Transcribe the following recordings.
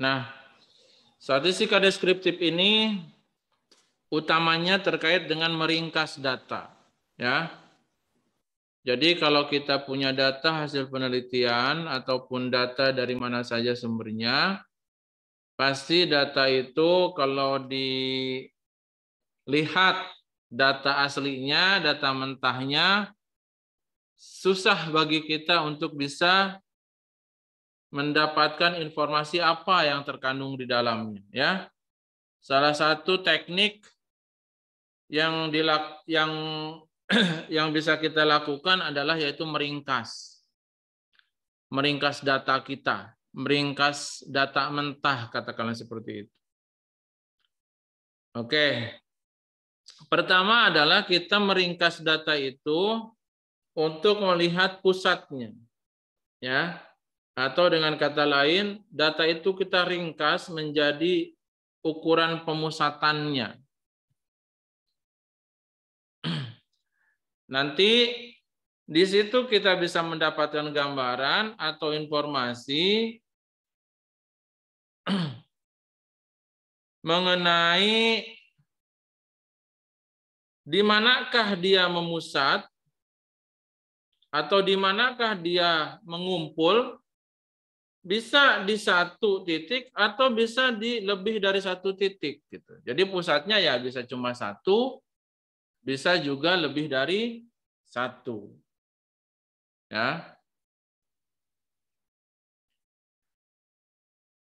Nah, statistika deskriptif ini utamanya terkait dengan meringkas data, ya. Jadi kalau kita punya data hasil penelitian ataupun data dari mana saja sumbernya, pasti data itu kalau dilihat data aslinya, data mentahnya, susah bagi kita untuk bisa mendapatkan informasi apa yang terkandung di dalamnya ya salah satu teknik yang dilak yang yang bisa kita lakukan adalah yaitu meringkas meringkas data kita meringkas data mentah katakanlah seperti itu oke pertama adalah kita meringkas data itu untuk melihat pusatnya ya atau dengan kata lain, data itu kita ringkas menjadi ukuran pemusatannya. Nanti di situ kita bisa mendapatkan gambaran atau informasi mengenai di manakah dia memusat atau di manakah dia mengumpul bisa di satu titik atau bisa di lebih dari satu titik gitu. Jadi pusatnya ya bisa cuma satu, bisa juga lebih dari satu. Ya.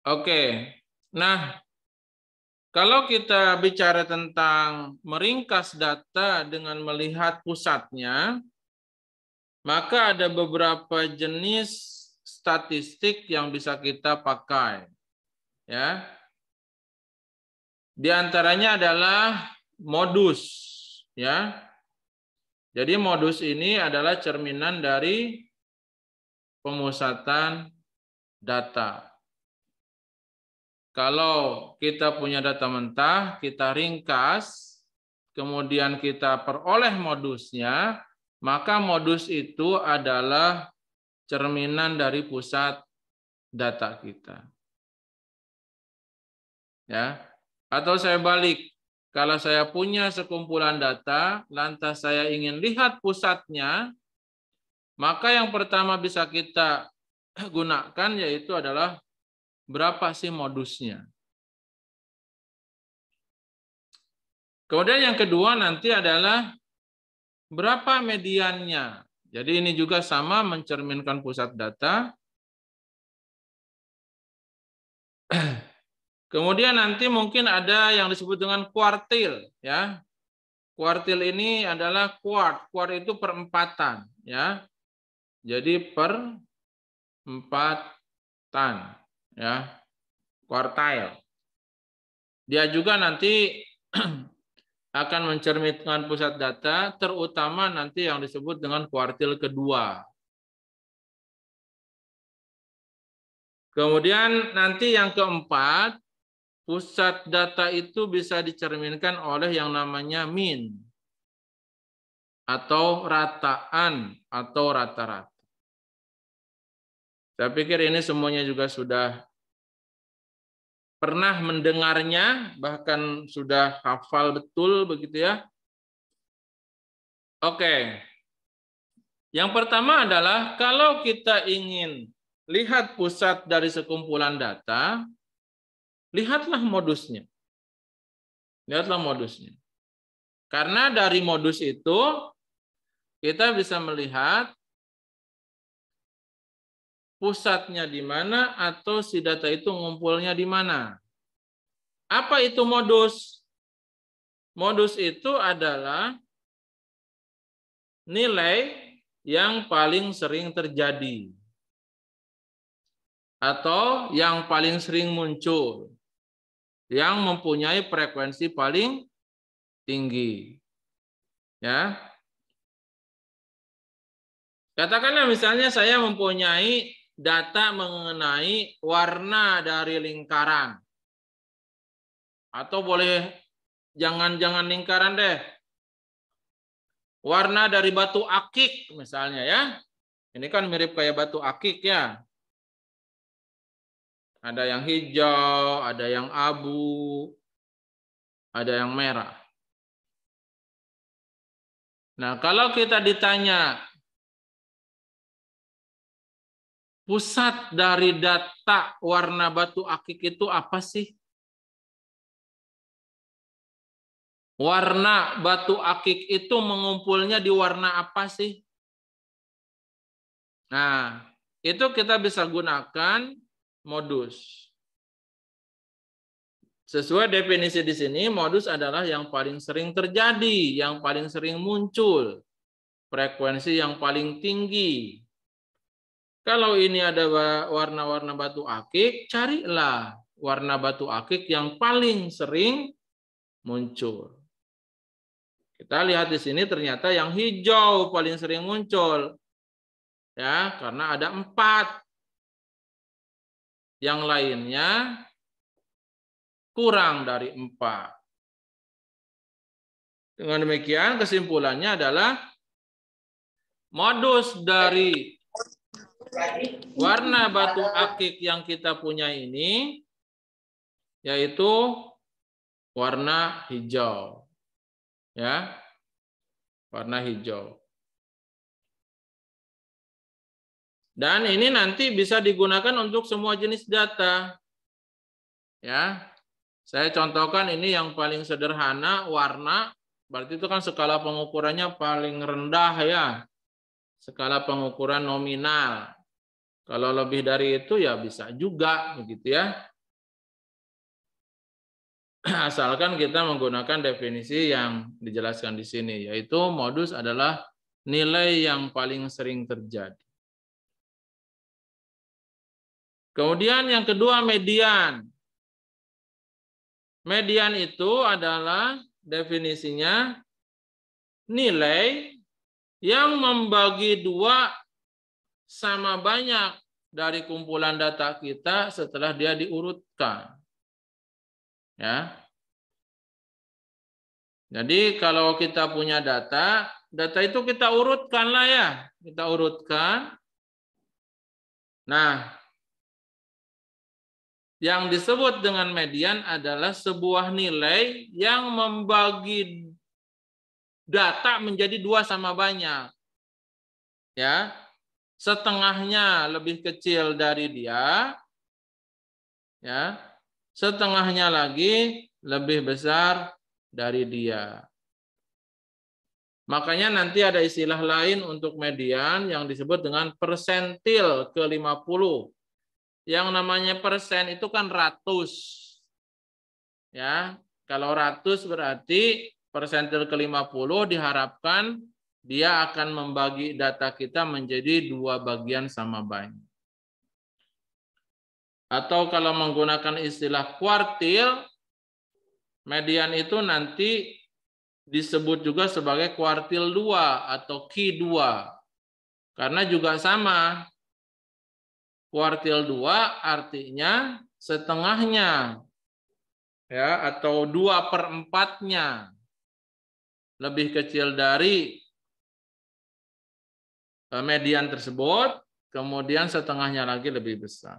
Oke. Nah, kalau kita bicara tentang meringkas data dengan melihat pusatnya, maka ada beberapa jenis statistik yang bisa kita pakai. Ya. Di antaranya adalah modus, ya. Jadi modus ini adalah cerminan dari pemusatan data. Kalau kita punya data mentah, kita ringkas, kemudian kita peroleh modusnya, maka modus itu adalah cerminan dari pusat data kita. Ya. Atau saya balik, kalau saya punya sekumpulan data, lantas saya ingin lihat pusatnya, maka yang pertama bisa kita gunakan yaitu adalah berapa sih modusnya. Kemudian yang kedua nanti adalah berapa mediannya. Jadi ini juga sama mencerminkan pusat data. Kemudian nanti mungkin ada yang disebut dengan kuartil, ya. Kuartil ini adalah kuart. Kuart itu perempatan, ya. Jadi perempatan, ya. Kuartil. Dia juga nanti akan mencerminkan pusat data, terutama nanti yang disebut dengan kuartil kedua. Kemudian nanti yang keempat, pusat data itu bisa dicerminkan oleh yang namanya min atau rataan atau rata-rata. Saya pikir ini semuanya juga sudah pernah mendengarnya, bahkan sudah hafal betul begitu ya. Oke. Yang pertama adalah kalau kita ingin lihat pusat dari sekumpulan data, lihatlah modusnya. Lihatlah modusnya. Karena dari modus itu kita bisa melihat pusatnya di mana atau si data itu ngumpulnya di mana. Apa itu modus? Modus itu adalah nilai yang paling sering terjadi atau yang paling sering muncul yang mempunyai frekuensi paling tinggi. Ya. Katakanlah misalnya saya mempunyai data mengenai warna dari lingkaran. Atau boleh jangan-jangan lingkaran deh. Warna dari batu akik misalnya ya. Ini kan mirip kayak batu akik ya. Ada yang hijau, ada yang abu, ada yang merah. Nah, kalau kita ditanya pusat dari data warna batu akik itu apa sih? Warna batu akik itu mengumpulnya di warna apa sih? Nah, itu kita bisa gunakan modus. Sesuai definisi di sini, modus adalah yang paling sering terjadi, yang paling sering muncul, frekuensi yang paling tinggi, kalau ini ada warna-warna batu akik, carilah warna batu akik yang paling sering muncul. Kita lihat di sini ternyata yang hijau paling sering muncul. Ya, karena ada empat. Yang lainnya kurang dari empat. Dengan demikian kesimpulannya adalah modus dari warna batu akik yang kita punya ini yaitu warna hijau. Ya. Warna hijau. Dan ini nanti bisa digunakan untuk semua jenis data. Ya. Saya contohkan ini yang paling sederhana warna berarti itu kan skala pengukurannya paling rendah ya. Skala pengukuran nominal kalau lebih dari itu ya bisa juga begitu ya. Asalkan kita menggunakan definisi yang dijelaskan di sini yaitu modus adalah nilai yang paling sering terjadi. Kemudian yang kedua median. Median itu adalah definisinya nilai yang membagi dua sama banyak dari kumpulan data kita setelah dia diurutkan. Ya. Jadi kalau kita punya data, data itu kita urutkan lah ya. Kita urutkan. Nah, yang disebut dengan median adalah sebuah nilai yang membagi data menjadi dua sama banyak. Ya, setengahnya lebih kecil dari dia, ya, setengahnya lagi lebih besar dari dia. Makanya nanti ada istilah lain untuk median yang disebut dengan persentil ke-50. Yang namanya persen itu kan ratus. Ya, kalau ratus berarti persentil ke-50 diharapkan dia akan membagi data kita menjadi dua bagian sama banyak. Atau kalau menggunakan istilah kuartil, median itu nanti disebut juga sebagai kuartil 2 atau Q 2. Karena juga sama. Kuartil 2 artinya setengahnya ya atau 2 per 4-nya. Lebih kecil dari Eh, median tersebut, kemudian setengahnya lagi lebih besar.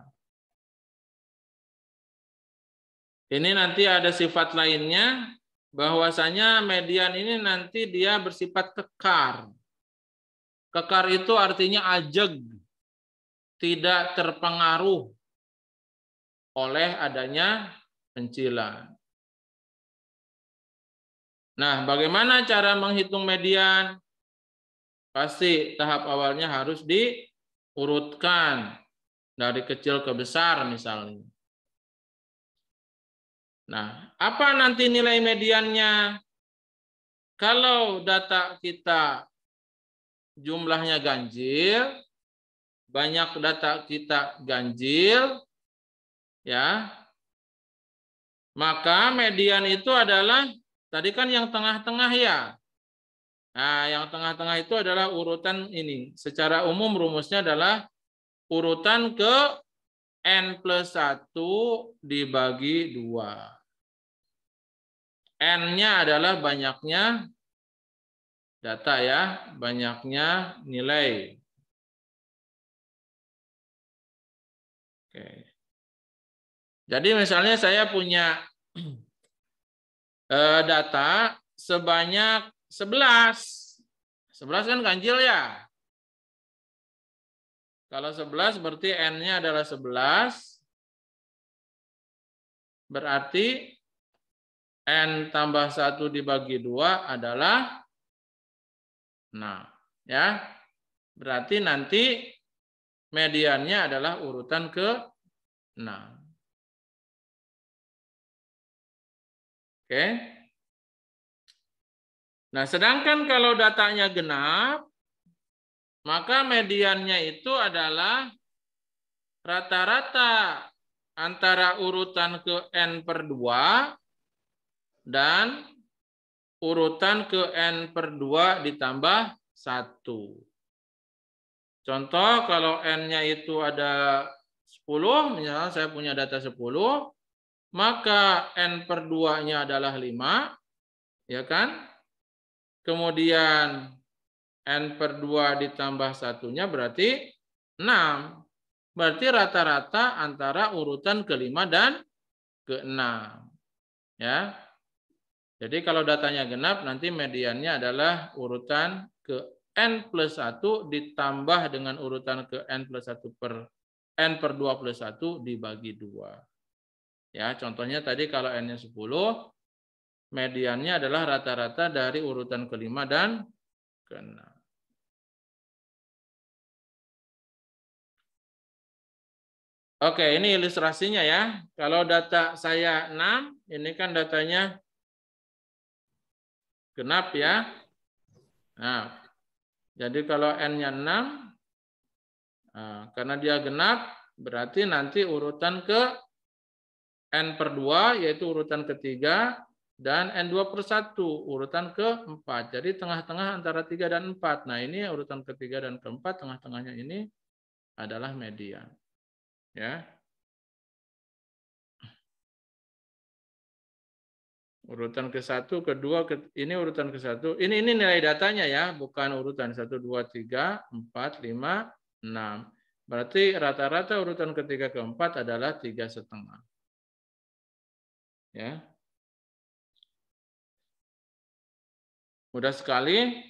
Ini nanti ada sifat lainnya, bahwasanya median ini nanti dia bersifat kekar. Kekar itu artinya ajeg, tidak terpengaruh oleh adanya pencilan. Nah, bagaimana cara menghitung median? Pasti tahap awalnya harus diurutkan dari kecil ke besar misalnya. Nah, apa nanti nilai mediannya? Kalau data kita jumlahnya ganjil, banyak data kita ganjil, ya, maka median itu adalah tadi kan yang tengah-tengah ya. Nah, yang tengah-tengah itu adalah urutan ini. Secara umum rumusnya adalah urutan ke N plus 1 dibagi 2. N-nya adalah banyaknya data ya, banyaknya nilai. Oke. Jadi misalnya saya punya eh, data sebanyak 11. 11 kan ganjil ya. Kalau 11 berarti N-nya adalah 11. Berarti N tambah 1 dibagi 2 adalah 6. Ya. Berarti nanti mediannya adalah urutan ke 6. Oke. Okay. Nah, sedangkan kalau datanya genap, maka mediannya itu adalah rata-rata antara urutan ke N per 2 dan urutan ke N per 2 ditambah 1. Contoh kalau N-nya itu ada 10, misalnya saya punya data 10, maka N per 2-nya adalah 5, ya kan? kemudian N per 2 ditambah satunya berarti 6. Berarti rata-rata antara urutan kelima dan ke-6. Ya. Jadi kalau datanya genap nanti mediannya adalah urutan ke N plus 1 ditambah dengan urutan ke N plus 1 per N per 2 plus 1 dibagi 2. Ya, contohnya tadi kalau N-nya 10, mediannya adalah rata-rata dari urutan kelima dan keenam. Oke, ini ilustrasinya ya. Kalau data saya 6, ini kan datanya genap ya. Nah, jadi kalau N-nya 6, nah, karena dia genap, berarti nanti urutan ke N per 2, yaitu urutan ketiga, dan N2 per 1 urutan ke-4. Jadi tengah-tengah antara 3 dan 4. Nah ini urutan ke-3 dan ke-4, tengah-tengahnya ini adalah median. Ya. Urutan ke-1, ke-2, ke, ini urutan ke-1. Ini ini nilai datanya ya, bukan urutan 1, 2, 3, 4, 5, 6. Berarti rata-rata urutan ketiga keempat adalah tiga setengah. Ya, Mudah sekali.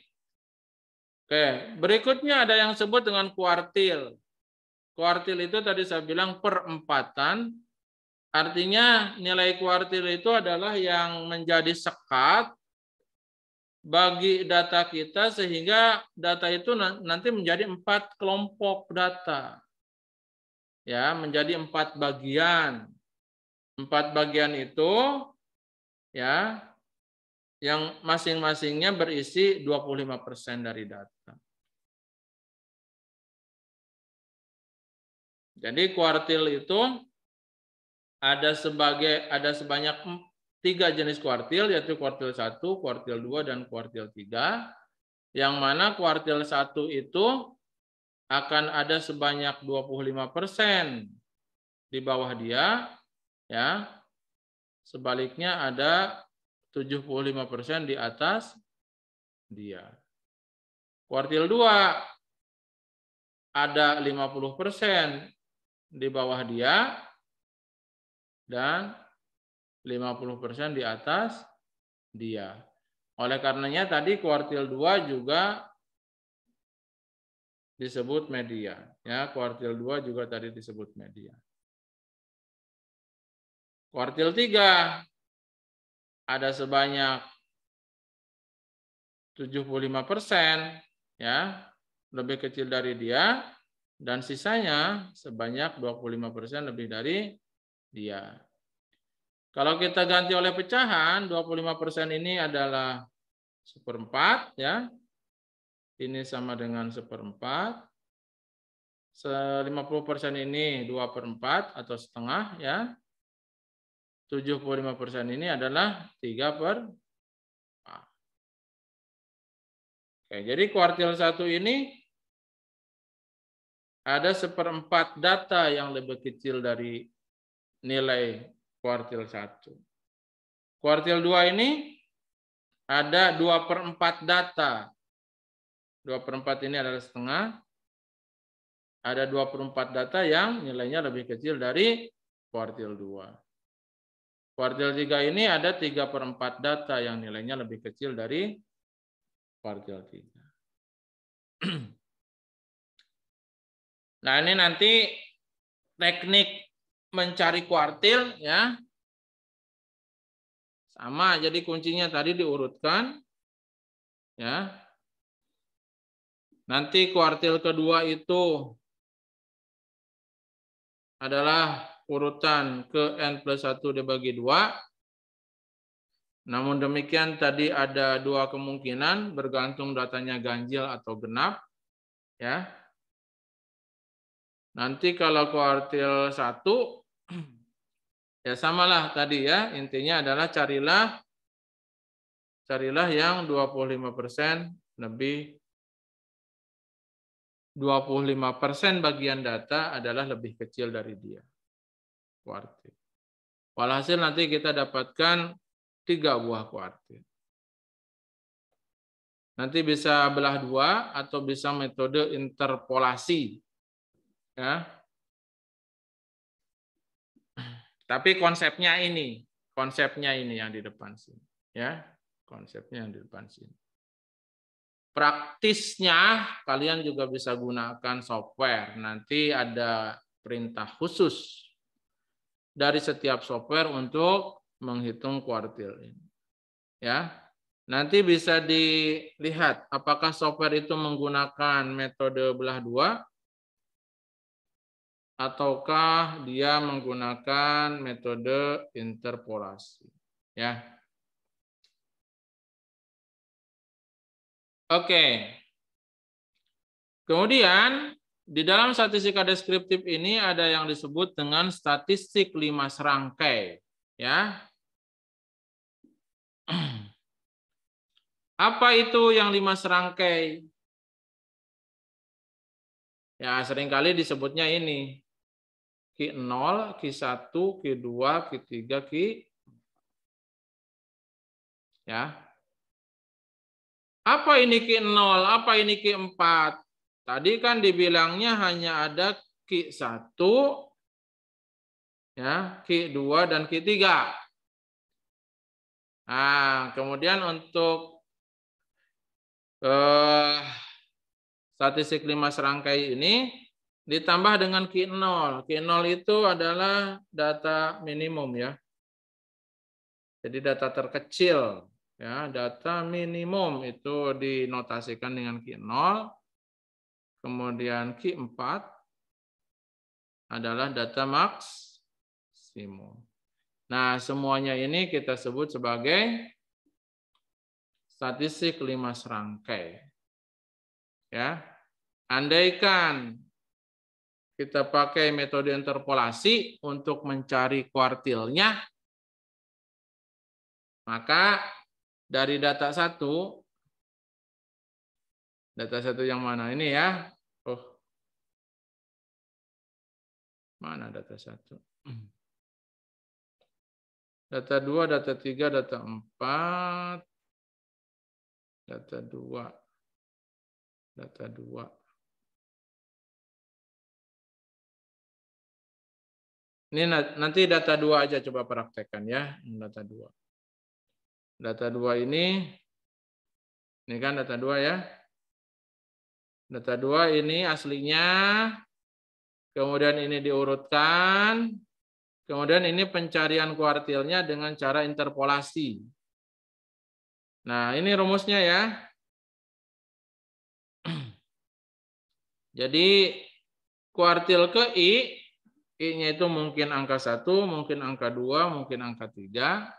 Oke, berikutnya ada yang sebut dengan kuartil. Kuartil itu tadi saya bilang perempatan. Artinya nilai kuartil itu adalah yang menjadi sekat bagi data kita sehingga data itu nanti menjadi empat kelompok data. Ya, menjadi empat bagian. Empat bagian itu ya yang masing-masingnya berisi 25% dari data. Jadi kuartil itu ada sebagai ada sebanyak tiga jenis kuartil yaitu kuartil 1, kuartil 2 dan kuartil 3 yang mana kuartil 1 itu akan ada sebanyak 25% di bawah dia ya. Sebaliknya ada 75% di atas dia. Kuartil 2 ada 50% di bawah dia dan 50% di atas dia. Oleh karenanya tadi kuartil 2 juga disebut media. Ya, kuartil 2 juga tadi disebut media. Kuartil 3 ada sebanyak 75 persen, ya lebih kecil dari dia, dan sisanya sebanyak 25 persen lebih dari dia. Kalau kita ganti oleh pecahan, 25 persen ini adalah seperempat, ya. Ini sama dengan seperempat. 50 persen ini 2 per 4 atau setengah, ya. 75 persen ini adalah 3 per Oke, jadi kuartil satu ini ada seperempat data yang lebih kecil dari nilai kuartil satu. Kuartil dua ini ada dua perempat data. Dua perempat ini adalah setengah. Ada dua perempat data yang nilainya lebih kecil dari kuartil dua. Kuartil 3 ini ada 3 per 4 data yang nilainya lebih kecil dari kuartil 3. Nah ini nanti teknik mencari kuartil ya. Sama, jadi kuncinya tadi diurutkan. ya. Nanti kuartil kedua itu adalah urutan ke N plus 1 dibagi 2. Namun demikian tadi ada dua kemungkinan bergantung datanya ganjil atau genap. ya. Nanti kalau kuartil 1, ya samalah tadi ya. Intinya adalah carilah carilah yang 25% lebih 25% bagian data adalah lebih kecil dari dia kuartil. Walhasil nanti kita dapatkan tiga buah kuartil. Nanti bisa belah dua atau bisa metode interpolasi. Ya. Tapi konsepnya ini, konsepnya ini yang di depan sini, ya. Konsepnya yang di depan sini. Praktisnya kalian juga bisa gunakan software. Nanti ada perintah khusus dari setiap software untuk menghitung kuartil ini. Ya. Nanti bisa dilihat apakah software itu menggunakan metode belah dua ataukah dia menggunakan metode interpolasi. Ya. Oke. Kemudian di dalam statistika deskriptif ini ada yang disebut dengan statistik lima serangkai, ya. Apa itu yang lima serangkai? Ya, seringkali disebutnya ini. Q0, Q1, Q2, Q3, Q Ya. Apa ini Q0? Apa ini Q4? Tadi kan dibilangnya hanya ada q 1, ya, q 2, dan q 3. Nah, kemudian untuk eh, statistik lima serangkai ini ditambah dengan q 0. q 0 itu adalah data minimum ya. Jadi data terkecil ya, data minimum itu dinotasikan dengan q 0 Kemudian Q4 adalah data maksimum. Nah, semuanya ini kita sebut sebagai statistik lima serangkai. Ya. Andaikan kita pakai metode interpolasi untuk mencari kuartilnya, maka dari data satu Data satu yang mana ini ya? Oh. Mana data satu? Data dua, data tiga, data empat. Data dua. Data dua. Ini nanti data dua aja coba praktekkan ya, data dua. Data dua ini, ini kan data dua ya. Data dua ini aslinya, kemudian ini diurutkan, kemudian ini pencarian kuartilnya dengan cara interpolasi. Nah, ini rumusnya ya. Jadi kuartil ke I, I-nya itu mungkin angka satu, mungkin angka dua, mungkin angka tiga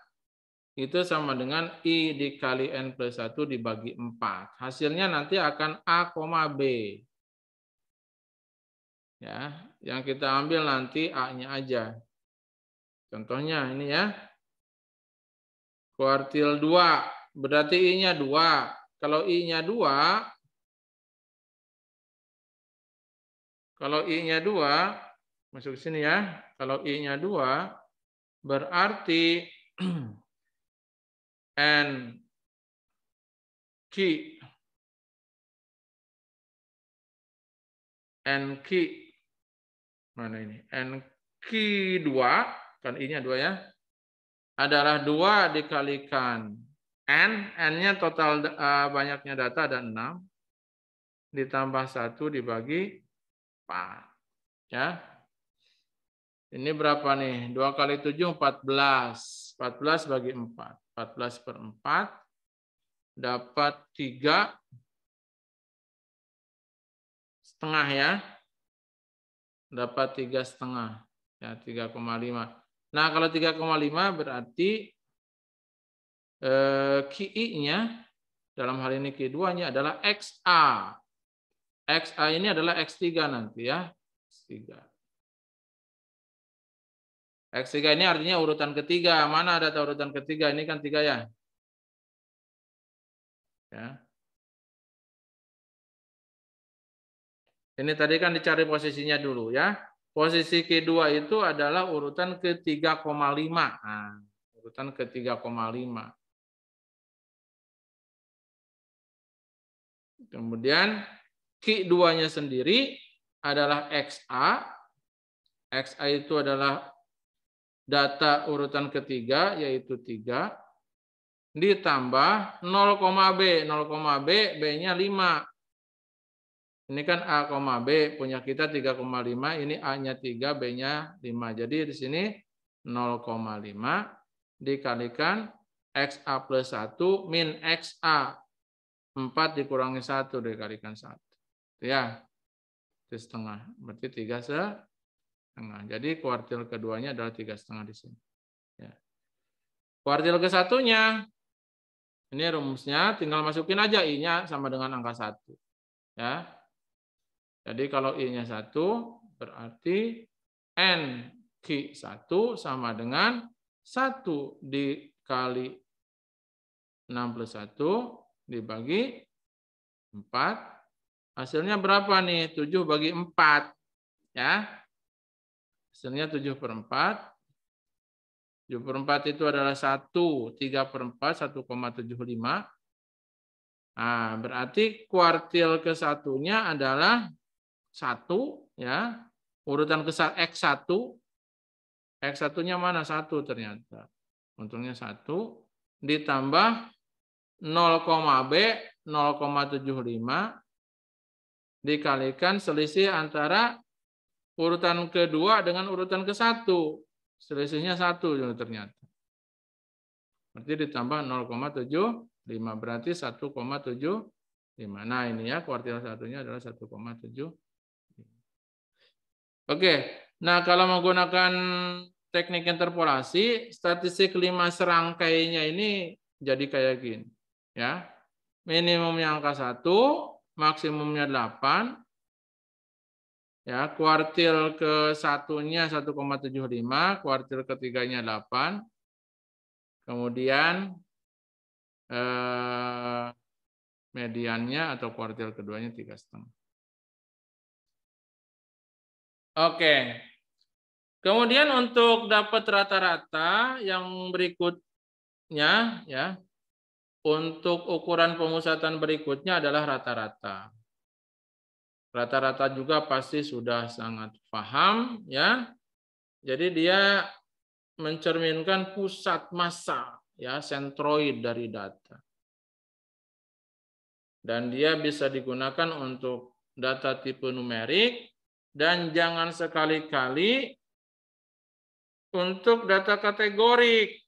itu sama dengan I dikali N plus 1 dibagi 4. Hasilnya nanti akan A, B. Ya, yang kita ambil nanti A-nya aja. Contohnya ini ya. Kuartil 2, berarti I-nya 2. Kalau I-nya 2, kalau I-nya 2, masuk sini ya. Kalau I-nya 2, berarti and ki and ki mana ini and key dua kan i-nya dua ya adalah dua dikalikan n n-nya total eh, banyaknya data ada enam ditambah satu dibagi empat ya ini berapa nih dua kali tujuh empat belas empat belas bagi empat 14 per 4 dapat 3 setengah ya. Dapat 3 setengah. Ya, 3,5. Nah, kalau 3,5 berarti eh, QI-nya, dalam hal ini Q2-nya adalah XA. XA ini adalah X3 nanti ya. X3. X3 ini artinya urutan ketiga. Mana ada urutan ketiga? Ini kan tiga ya. ya. Ini tadi kan dicari posisinya dulu ya. Posisi k 2 itu adalah urutan ke-3,5. Nah, urutan ke-3,5. Kemudian k 2 nya sendiri adalah XA. XA itu adalah data urutan ketiga yaitu 3 ditambah 0, B. 0, B, B-nya 5. Ini kan A, B punya kita 3,5, ini A-nya 3, B-nya 5. Jadi di sini 0,5 dikalikan XA plus 1 min XA. 4 dikurangi 1 dikalikan 1. Ya, setengah. Berarti 3 se setengah. Jadi kuartil keduanya adalah tiga setengah di sini. Ya. Kuartil ke satunya, ini rumusnya, tinggal masukin aja i-nya sama dengan angka satu. Ya. Jadi kalau i-nya satu, berarti n q satu sama dengan satu dikali enam plus satu dibagi empat. Hasilnya berapa nih? Tujuh bagi empat. Ya, Hasilnya 7 per 4. 7 per 4 itu adalah 1, 3 per 4, 1,75. Nah, berarti kuartil ke satunya adalah 1, ya. Urutan ke X1. X1-nya mana? 1 ternyata. Untungnya 1. Ditambah 0, B 0,75 dikalikan selisih antara urutan kedua dengan urutan ke satu. Selisihnya satu ternyata. Berarti ditambah 0,75 berarti 1,75. Nah ini ya kuartil satunya adalah 1,7. Oke, nah kalau menggunakan teknik interpolasi, statistik lima serangkainya ini jadi kayak gini. Ya, minimumnya angka satu, maksimumnya 8, Ya, kuartil ke satunya 1,75, kuartil ketiganya 8. Kemudian eh, mediannya atau kuartil keduanya tiga setengah. Oke. Kemudian untuk dapat rata-rata yang berikutnya ya. Untuk ukuran pemusatan berikutnya adalah rata-rata rata-rata juga pasti sudah sangat paham ya. Jadi dia mencerminkan pusat massa ya sentroid dari data. Dan dia bisa digunakan untuk data tipe numerik dan jangan sekali-kali untuk data kategorik.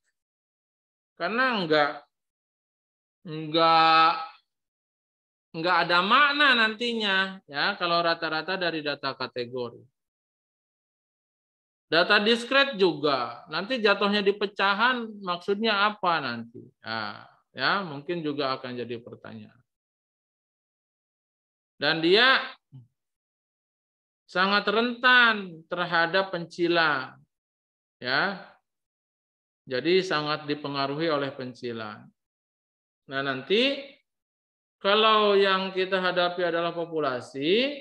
Karena enggak enggak nggak ada makna nantinya ya kalau rata-rata dari data kategori. Data diskret juga nanti jatuhnya di pecahan maksudnya apa nanti? Nah, ya mungkin juga akan jadi pertanyaan. Dan dia sangat rentan terhadap pencila Ya. Jadi sangat dipengaruhi oleh pencila Nah, nanti kalau yang kita hadapi adalah populasi,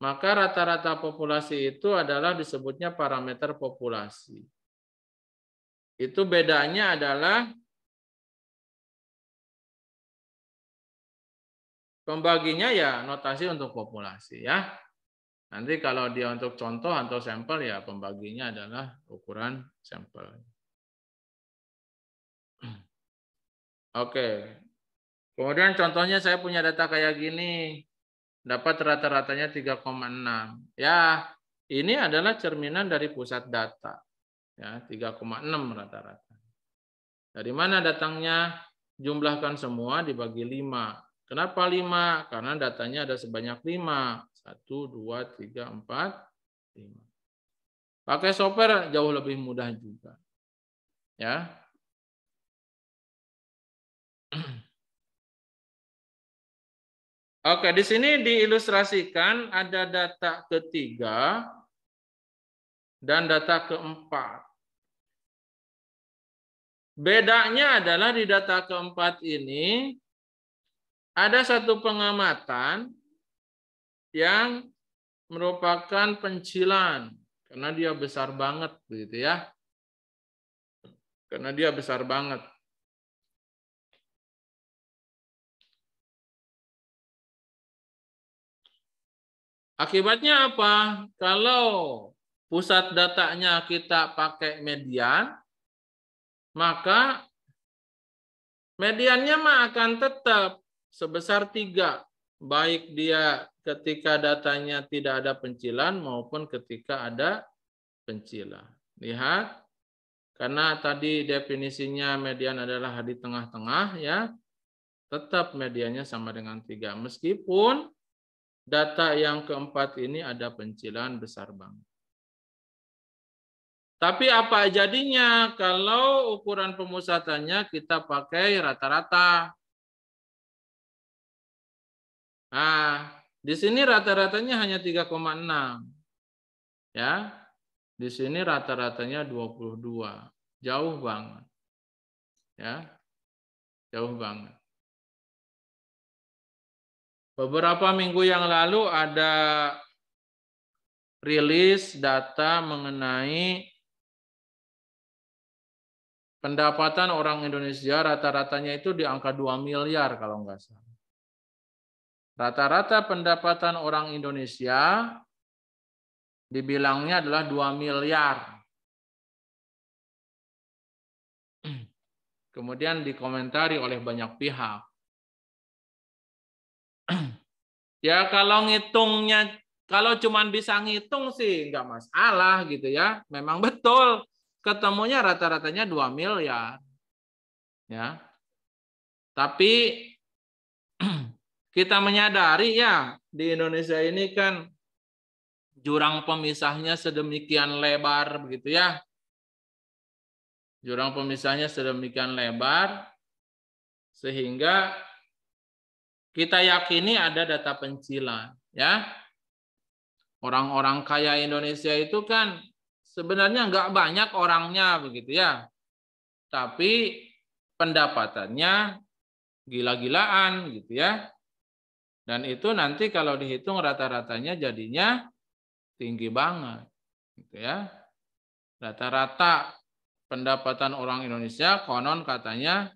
maka rata-rata populasi itu adalah disebutnya parameter populasi. Itu bedanya adalah pembaginya ya notasi untuk populasi ya. Nanti kalau dia untuk contoh atau sampel ya pembaginya adalah ukuran sampel. Oke, Kemudian contohnya saya punya data kayak gini. Dapat rata-ratanya 3,6. Ya, ini adalah cerminan dari pusat data. Ya, 3,6 rata-rata. Dari mana datangnya? Jumlahkan semua dibagi 5. Kenapa 5? Karena datanya ada sebanyak 5. 1, 2, 3, 4, 5. Pakai software jauh lebih mudah juga. Ya. Oke, di sini diilustrasikan ada data ketiga dan data keempat. Bedanya adalah di data keempat ini ada satu pengamatan yang merupakan pencilan karena dia besar banget begitu ya. Karena dia besar banget. Akibatnya apa? Kalau pusat datanya kita pakai median, maka mediannya mah akan tetap sebesar tiga, baik dia ketika datanya tidak ada pencilan maupun ketika ada pencilan. Lihat, karena tadi definisinya median adalah di tengah-tengah ya, tetap medianya sama dengan tiga. Meskipun Data yang keempat ini ada pencilan besar banget. Tapi apa jadinya kalau ukuran pemusatannya kita pakai rata-rata? Nah, di sini rata-ratanya hanya 3,6. Ya. Di sini rata-ratanya 22. Jauh banget. Ya. Jauh banget. Beberapa minggu yang lalu ada rilis data mengenai pendapatan orang Indonesia rata-ratanya itu di angka 2 miliar kalau nggak salah. Rata-rata pendapatan orang Indonesia dibilangnya adalah 2 miliar. Kemudian dikomentari oleh banyak pihak. Ya kalau ngitungnya kalau cuma bisa ngitung sih nggak masalah gitu ya. Memang betul ketemunya rata-ratanya 2 miliar. Ya. Tapi kita menyadari ya di Indonesia ini kan jurang pemisahnya sedemikian lebar begitu ya. Jurang pemisahnya sedemikian lebar sehingga kita yakini ada data pencila, ya. Orang-orang kaya Indonesia itu kan sebenarnya nggak banyak orangnya begitu ya. Tapi pendapatannya gila-gilaan gitu ya. Dan itu nanti kalau dihitung rata-ratanya jadinya tinggi banget gitu ya. Rata-rata pendapatan orang Indonesia konon katanya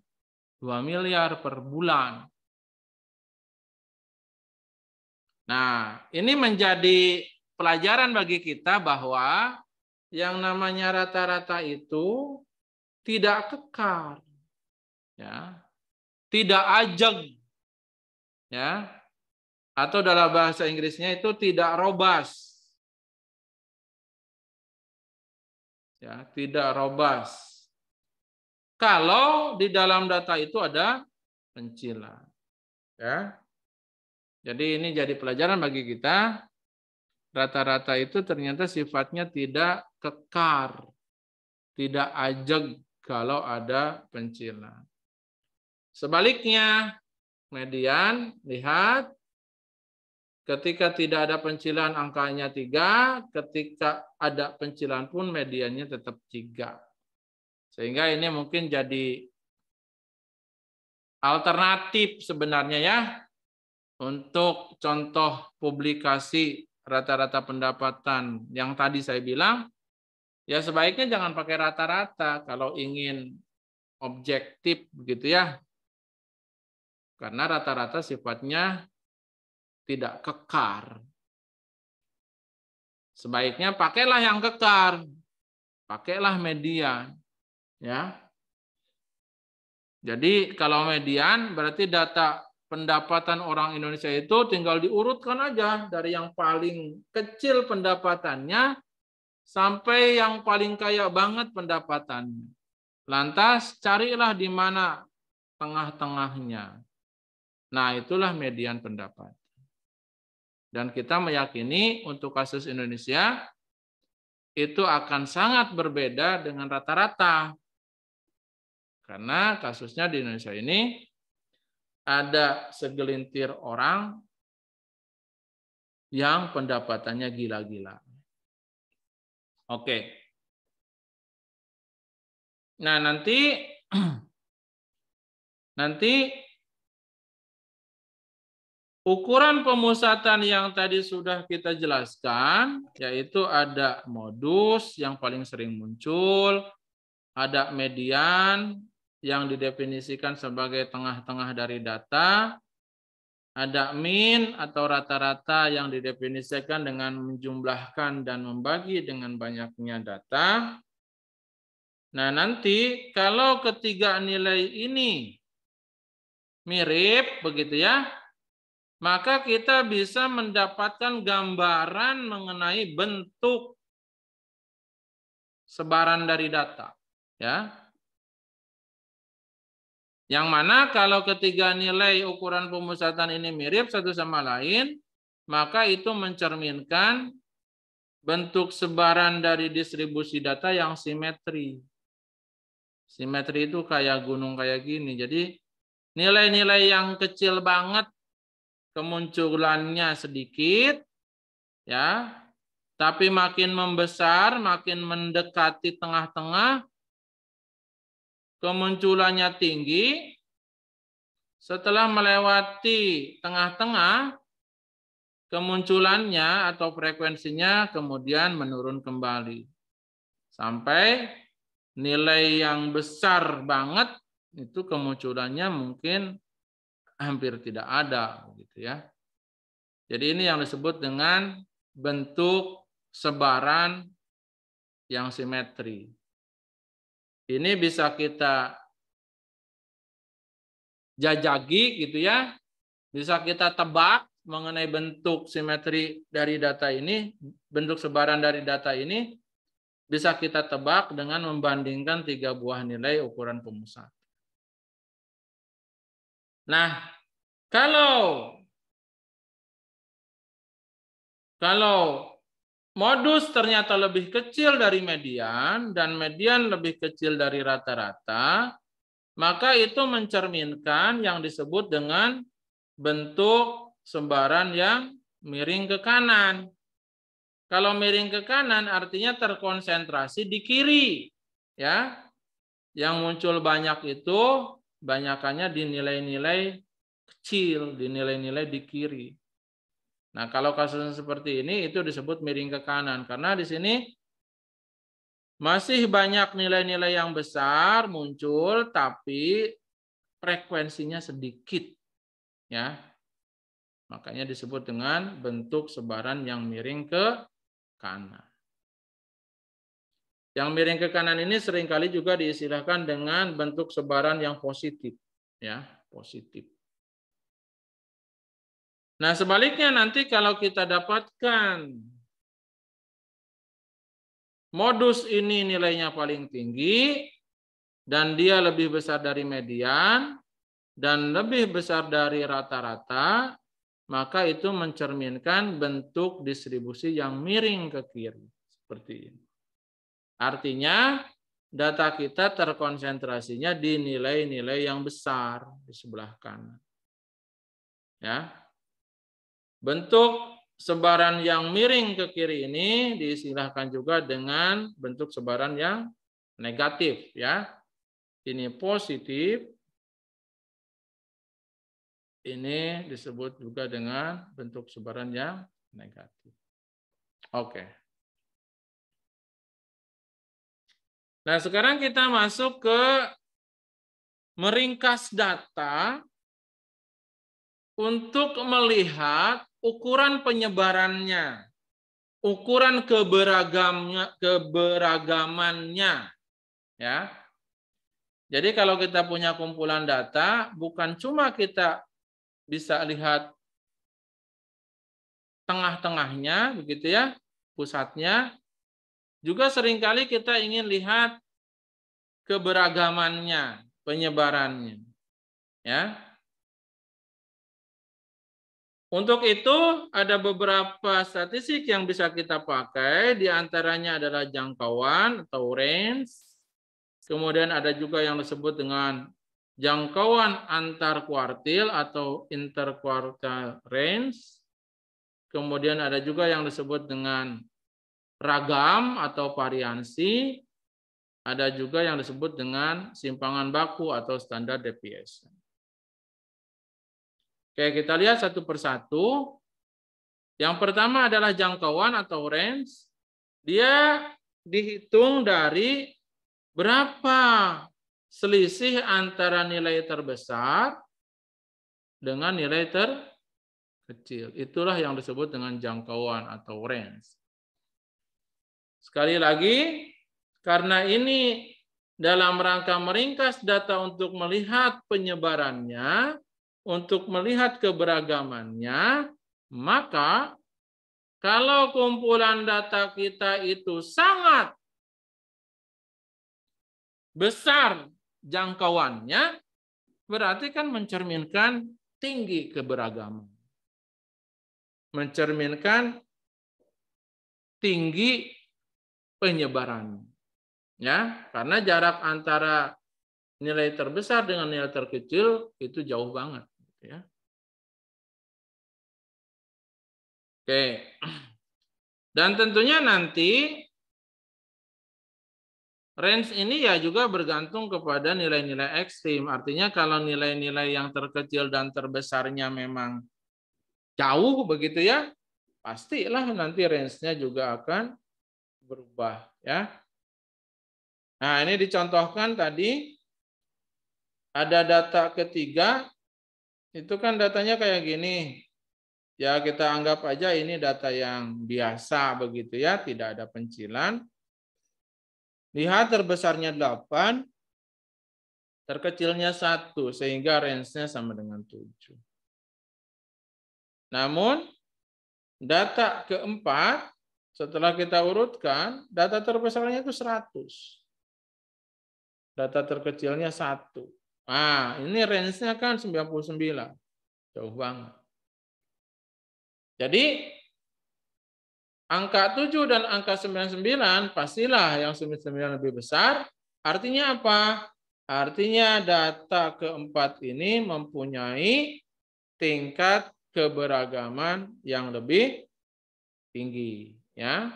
2 miliar per bulan. Nah, ini menjadi pelajaran bagi kita bahwa yang namanya rata-rata itu tidak kekar. Ya. Tidak ajeg. Ya. Atau dalam bahasa Inggrisnya itu tidak robas. Ya, tidak robas kalau di dalam data itu ada pencilan. Ya. Jadi ini jadi pelajaran bagi kita. Rata-rata itu ternyata sifatnya tidak kekar, tidak ajeg kalau ada pencila. Sebaliknya, median, lihat, ketika tidak ada pencilaan angkanya tiga, ketika ada pencilaan pun mediannya tetap tiga. Sehingga ini mungkin jadi alternatif sebenarnya ya untuk contoh publikasi rata-rata pendapatan yang tadi saya bilang, ya sebaiknya jangan pakai rata-rata kalau ingin objektif begitu ya. Karena rata-rata sifatnya tidak kekar. Sebaiknya pakailah yang kekar. Pakailah median, ya. Jadi kalau median berarti data pendapatan orang Indonesia itu tinggal diurutkan aja dari yang paling kecil pendapatannya sampai yang paling kaya banget pendapatannya. Lantas carilah di mana tengah-tengahnya. Nah, itulah median pendapat. Dan kita meyakini untuk kasus Indonesia itu akan sangat berbeda dengan rata-rata. Karena kasusnya di Indonesia ini ada segelintir orang yang pendapatannya gila-gila. Oke. Nah, nanti nanti ukuran pemusatan yang tadi sudah kita jelaskan yaitu ada modus yang paling sering muncul, ada median, yang didefinisikan sebagai tengah-tengah dari data, ada min atau rata-rata yang didefinisikan dengan menjumlahkan dan membagi dengan banyaknya data. Nah, nanti kalau ketiga nilai ini mirip begitu ya, maka kita bisa mendapatkan gambaran mengenai bentuk sebaran dari data, ya. Yang mana kalau ketiga nilai ukuran pemusatan ini mirip satu sama lain, maka itu mencerminkan bentuk sebaran dari distribusi data yang simetri. Simetri itu kayak gunung kayak gini. Jadi nilai-nilai yang kecil banget kemunculannya sedikit ya, tapi makin membesar, makin mendekati tengah-tengah, kemunculannya tinggi, setelah melewati tengah-tengah, kemunculannya atau frekuensinya kemudian menurun kembali. Sampai nilai yang besar banget itu kemunculannya mungkin hampir tidak ada gitu ya. Jadi ini yang disebut dengan bentuk sebaran yang simetri. Ini bisa kita jajagi gitu ya. Bisa kita tebak mengenai bentuk simetri dari data ini, bentuk sebaran dari data ini bisa kita tebak dengan membandingkan tiga buah nilai ukuran pemusat. Nah, kalau kalau modus ternyata lebih kecil dari median dan median lebih kecil dari rata-rata, maka itu mencerminkan yang disebut dengan bentuk sembaran yang miring ke kanan. Kalau miring ke kanan artinya terkonsentrasi di kiri, ya. Yang muncul banyak itu banyakannya di nilai-nilai kecil, di nilai-nilai di kiri. Nah, kalau kasus seperti ini itu disebut miring ke kanan karena di sini masih banyak nilai-nilai yang besar muncul tapi frekuensinya sedikit. Ya. Makanya disebut dengan bentuk sebaran yang miring ke kanan. Yang miring ke kanan ini seringkali juga diistilahkan dengan bentuk sebaran yang positif, ya, positif. Nah, sebaliknya nanti kalau kita dapatkan modus ini nilainya paling tinggi dan dia lebih besar dari median dan lebih besar dari rata-rata, maka itu mencerminkan bentuk distribusi yang miring ke kiri seperti ini. Artinya data kita terkonsentrasinya di nilai-nilai yang besar di sebelah kanan. Ya, Bentuk sebaran yang miring ke kiri ini diistilahkan juga dengan bentuk sebaran yang negatif ya. Ini positif. Ini disebut juga dengan bentuk sebaran yang negatif. Oke. Nah, sekarang kita masuk ke meringkas data untuk melihat ukuran penyebarannya, ukuran keberagamnya, keberagamannya, ya. Jadi kalau kita punya kumpulan data, bukan cuma kita bisa lihat tengah-tengahnya, begitu ya, pusatnya. Juga seringkali kita ingin lihat keberagamannya, penyebarannya. Ya. Untuk itu ada beberapa statistik yang bisa kita pakai, diantaranya adalah jangkauan atau range, kemudian ada juga yang disebut dengan jangkauan antar kuartil atau interquartile range, kemudian ada juga yang disebut dengan ragam atau variansi, ada juga yang disebut dengan simpangan baku atau standar deviation. Oke, kita lihat satu persatu. Yang pertama adalah jangkauan atau range. Dia dihitung dari berapa selisih antara nilai terbesar dengan nilai terkecil. Itulah yang disebut dengan jangkauan atau range. Sekali lagi, karena ini dalam rangka meringkas data untuk melihat penyebarannya, untuk melihat keberagamannya, maka kalau kumpulan data kita itu sangat besar jangkauannya, berarti kan mencerminkan tinggi keberagaman. Mencerminkan tinggi penyebaran. Ya, karena jarak antara nilai terbesar dengan nilai terkecil itu jauh banget. Ya. Oke. Dan tentunya nanti range ini ya juga bergantung kepada nilai-nilai ekstrim. Artinya kalau nilai-nilai yang terkecil dan terbesarnya memang jauh begitu ya, pastilah nanti range-nya juga akan berubah ya. Nah, ini dicontohkan tadi ada data ketiga itu kan datanya kayak gini. Ya kita anggap aja ini data yang biasa begitu ya, tidak ada pencilan. Lihat terbesarnya 8, terkecilnya satu sehingga range-nya sama dengan 7. Namun, data keempat, setelah kita urutkan, data terbesarnya itu 100. Data terkecilnya satu Nah, ini range-nya kan 99. Jauh banget. Jadi, angka 7 dan angka 99, pastilah yang 99 lebih besar. Artinya apa? Artinya data keempat ini mempunyai tingkat keberagaman yang lebih tinggi. ya.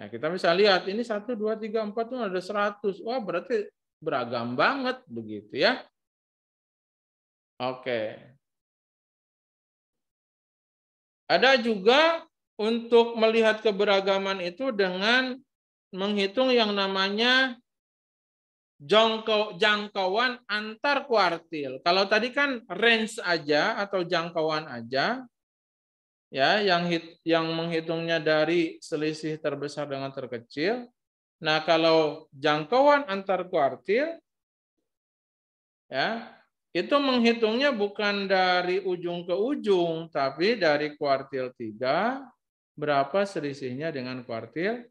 Nah, kita bisa lihat ini 1, 2, 3, 4 itu ada 100. Wah, berarti beragam banget begitu ya. Oke. Ada juga untuk melihat keberagaman itu dengan menghitung yang namanya jangkau, jangkauan antar kuartil. Kalau tadi kan range aja atau jangkauan aja, ya yang hit, yang menghitungnya dari selisih terbesar dengan terkecil. Nah, kalau jangkauan antar kuartil ya, itu menghitungnya bukan dari ujung ke ujung, tapi dari kuartil 3 berapa selisihnya dengan kuartil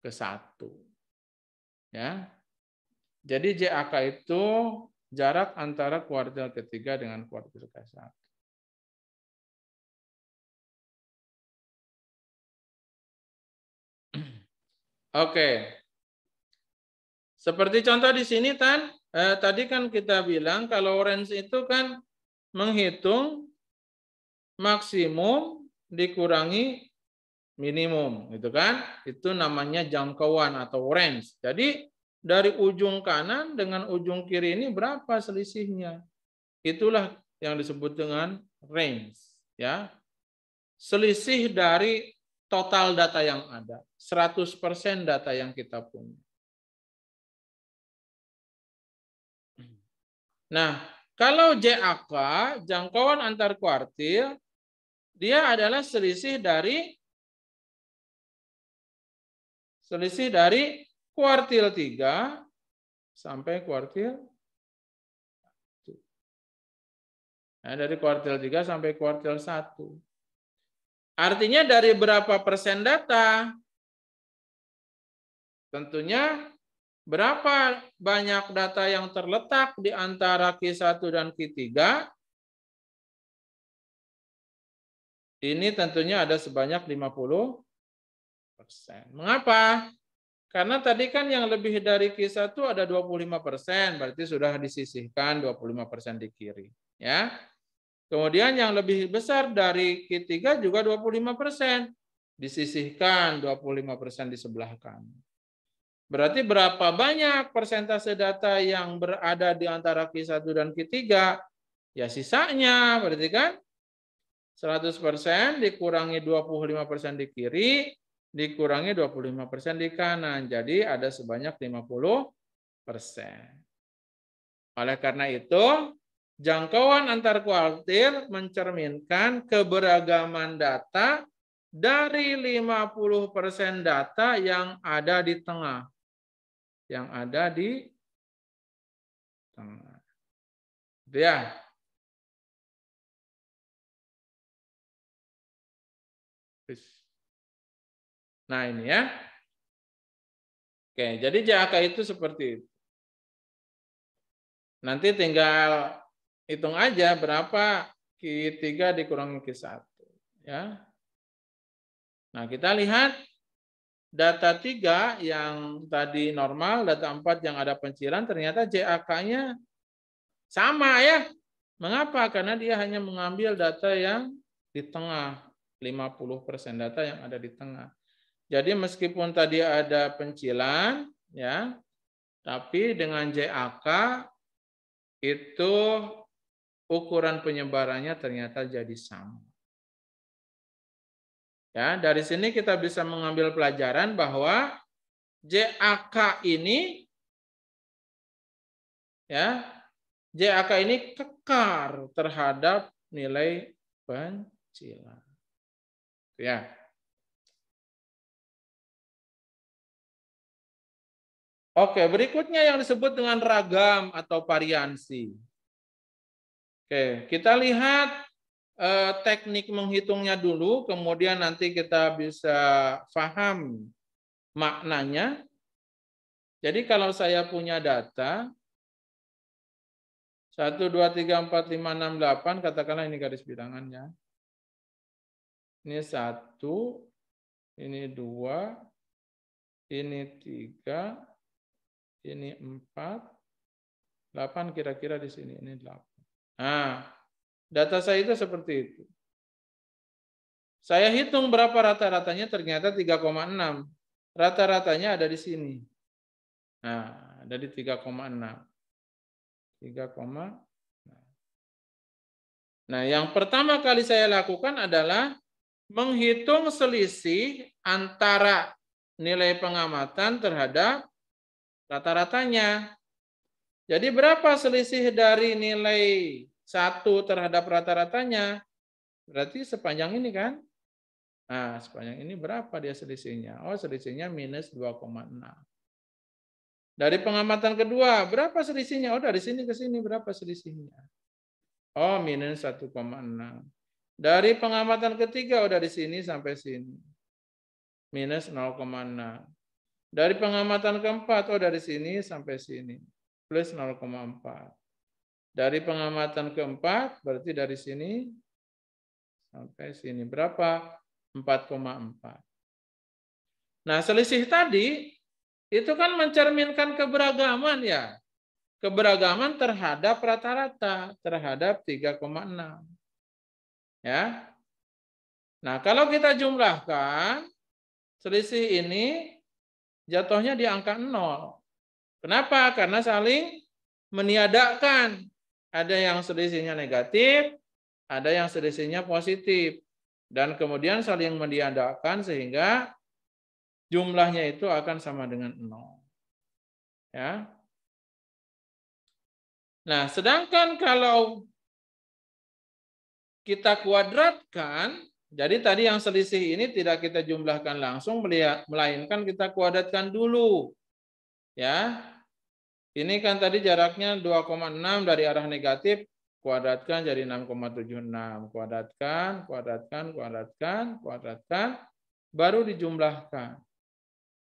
ke 1. Ya. Jadi JAK itu jarak antara kuartil ketiga dengan kuartil ke-1. Oke. Seperti contoh di sini Tan, eh, tadi kan kita bilang kalau range itu kan menghitung maksimum dikurangi minimum, gitu kan? Itu namanya jangkauan atau range. Jadi dari ujung kanan dengan ujung kiri ini berapa selisihnya? Itulah yang disebut dengan range, ya. Selisih dari total data yang ada, 100% data yang kita punya. Nah, kalau JAK, jangkauan antar kuartil, dia adalah selisih dari selisih dari kuartil 3 sampai kuartil Nah, dari kuartil 3 sampai kuartil 1. Artinya dari berapa persen data? Tentunya berapa banyak data yang terletak di antara Q1 dan Q3? Ini tentunya ada sebanyak 50 persen. Mengapa? Karena tadi kan yang lebih dari Q1 ada 25 persen, berarti sudah disisihkan 25 persen di kiri. Ya, Kemudian yang lebih besar dari Q3 juga 25 persen. Disisihkan 25 persen kanan. Berarti berapa banyak persentase data yang berada di antara Q1 dan Q3? Ya sisanya, berarti kan? 100 persen dikurangi 25 persen di kiri, dikurangi 25 persen di kanan. Jadi ada sebanyak 50 persen. Oleh karena itu, Jangkauan antar kuartil mencerminkan keberagaman data dari 50% data yang ada di tengah. Yang ada di tengah. Gitu ya. Nah ini ya. Oke, jadi jaka itu seperti itu. Nanti tinggal Hitung aja berapa Q3 dikurangi Q1. Ya. Nah, kita lihat data 3 yang tadi normal, data 4 yang ada penciran, ternyata JAK-nya sama ya. Mengapa? Karena dia hanya mengambil data yang di tengah, 50% data yang ada di tengah. Jadi meskipun tadi ada pencilan, ya, tapi dengan JAK itu ukuran penyebarannya ternyata jadi sama. Ya, dari sini kita bisa mengambil pelajaran bahwa JAK ini ya, JAK ini kekar terhadap nilai pencilan. Ya. Oke, berikutnya yang disebut dengan ragam atau variansi. Oke, kita lihat eh, teknik menghitungnya dulu, kemudian nanti kita bisa paham maknanya. Jadi kalau saya punya data, 1, 2, 3, 4, 5, 6, 8, katakanlah ini garis bilangannya. Ini 1, ini 2, ini 3, ini 4, 8 kira-kira di sini, ini 8. Nah, data saya itu seperti itu. Saya hitung berapa rata-ratanya ternyata 3,6. Rata-ratanya ada di sini. Nah, ada di 3,6. 3, Nah, yang pertama kali saya lakukan adalah menghitung selisih antara nilai pengamatan terhadap rata-ratanya. Jadi berapa selisih dari nilai satu terhadap rata-ratanya? Berarti sepanjang ini kan? Nah, sepanjang ini berapa dia selisihnya? Oh, selisihnya minus 2,6. Dari pengamatan kedua, berapa selisihnya? Oh, dari sini ke sini berapa selisihnya? Oh, minus 1,6. Dari pengamatan ketiga, oh dari sini sampai sini. Minus 0,6. Dari pengamatan keempat, oh dari sini sampai sini plus 0,4. Dari pengamatan keempat, berarti dari sini sampai sini. Berapa? 4,4. Nah, selisih tadi itu kan mencerminkan keberagaman ya. Keberagaman terhadap rata-rata, terhadap 3,6. Ya. Nah, kalau kita jumlahkan, selisih ini jatuhnya di angka 0. Kenapa? Karena saling meniadakan. Ada yang selisihnya negatif, ada yang selisihnya positif. Dan kemudian saling meniadakan sehingga jumlahnya itu akan sama dengan nol. Ya. Nah, sedangkan kalau kita kuadratkan, jadi tadi yang selisih ini tidak kita jumlahkan langsung, melainkan kita kuadratkan dulu. Ya. Ini kan tadi jaraknya 2,6 dari arah negatif, kuadratkan jadi 6,76. Kuadratkan, kuadratkan, kuadratkan, kuadratkan, baru dijumlahkan.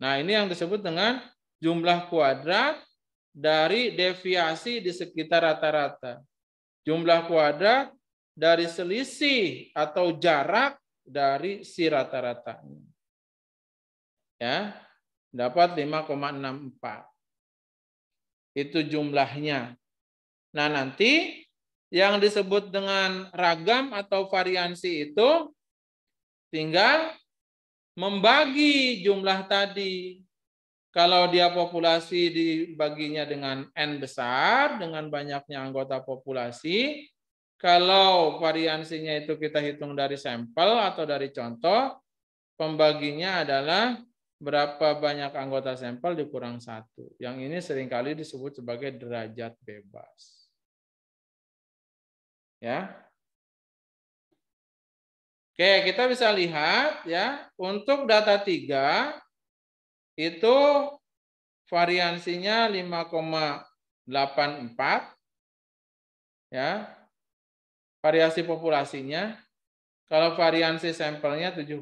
Nah, ini yang disebut dengan jumlah kuadrat dari deviasi di sekitar rata-rata. Jumlah kuadrat dari selisih atau jarak dari si rata-ratanya. Ya, dapat 5,64. Itu jumlahnya. Nah, nanti yang disebut dengan ragam atau variansi itu tinggal membagi jumlah tadi. Kalau dia populasi dibaginya dengan N besar, dengan banyaknya anggota populasi. Kalau variansinya itu kita hitung dari sampel atau dari contoh, pembaginya adalah berapa banyak anggota sampel dikurang satu. Yang ini seringkali disebut sebagai derajat bebas. Ya. Oke, kita bisa lihat ya, untuk data 3 itu variansinya 5,84 ya. Variasi populasinya kalau variansi sampelnya tiga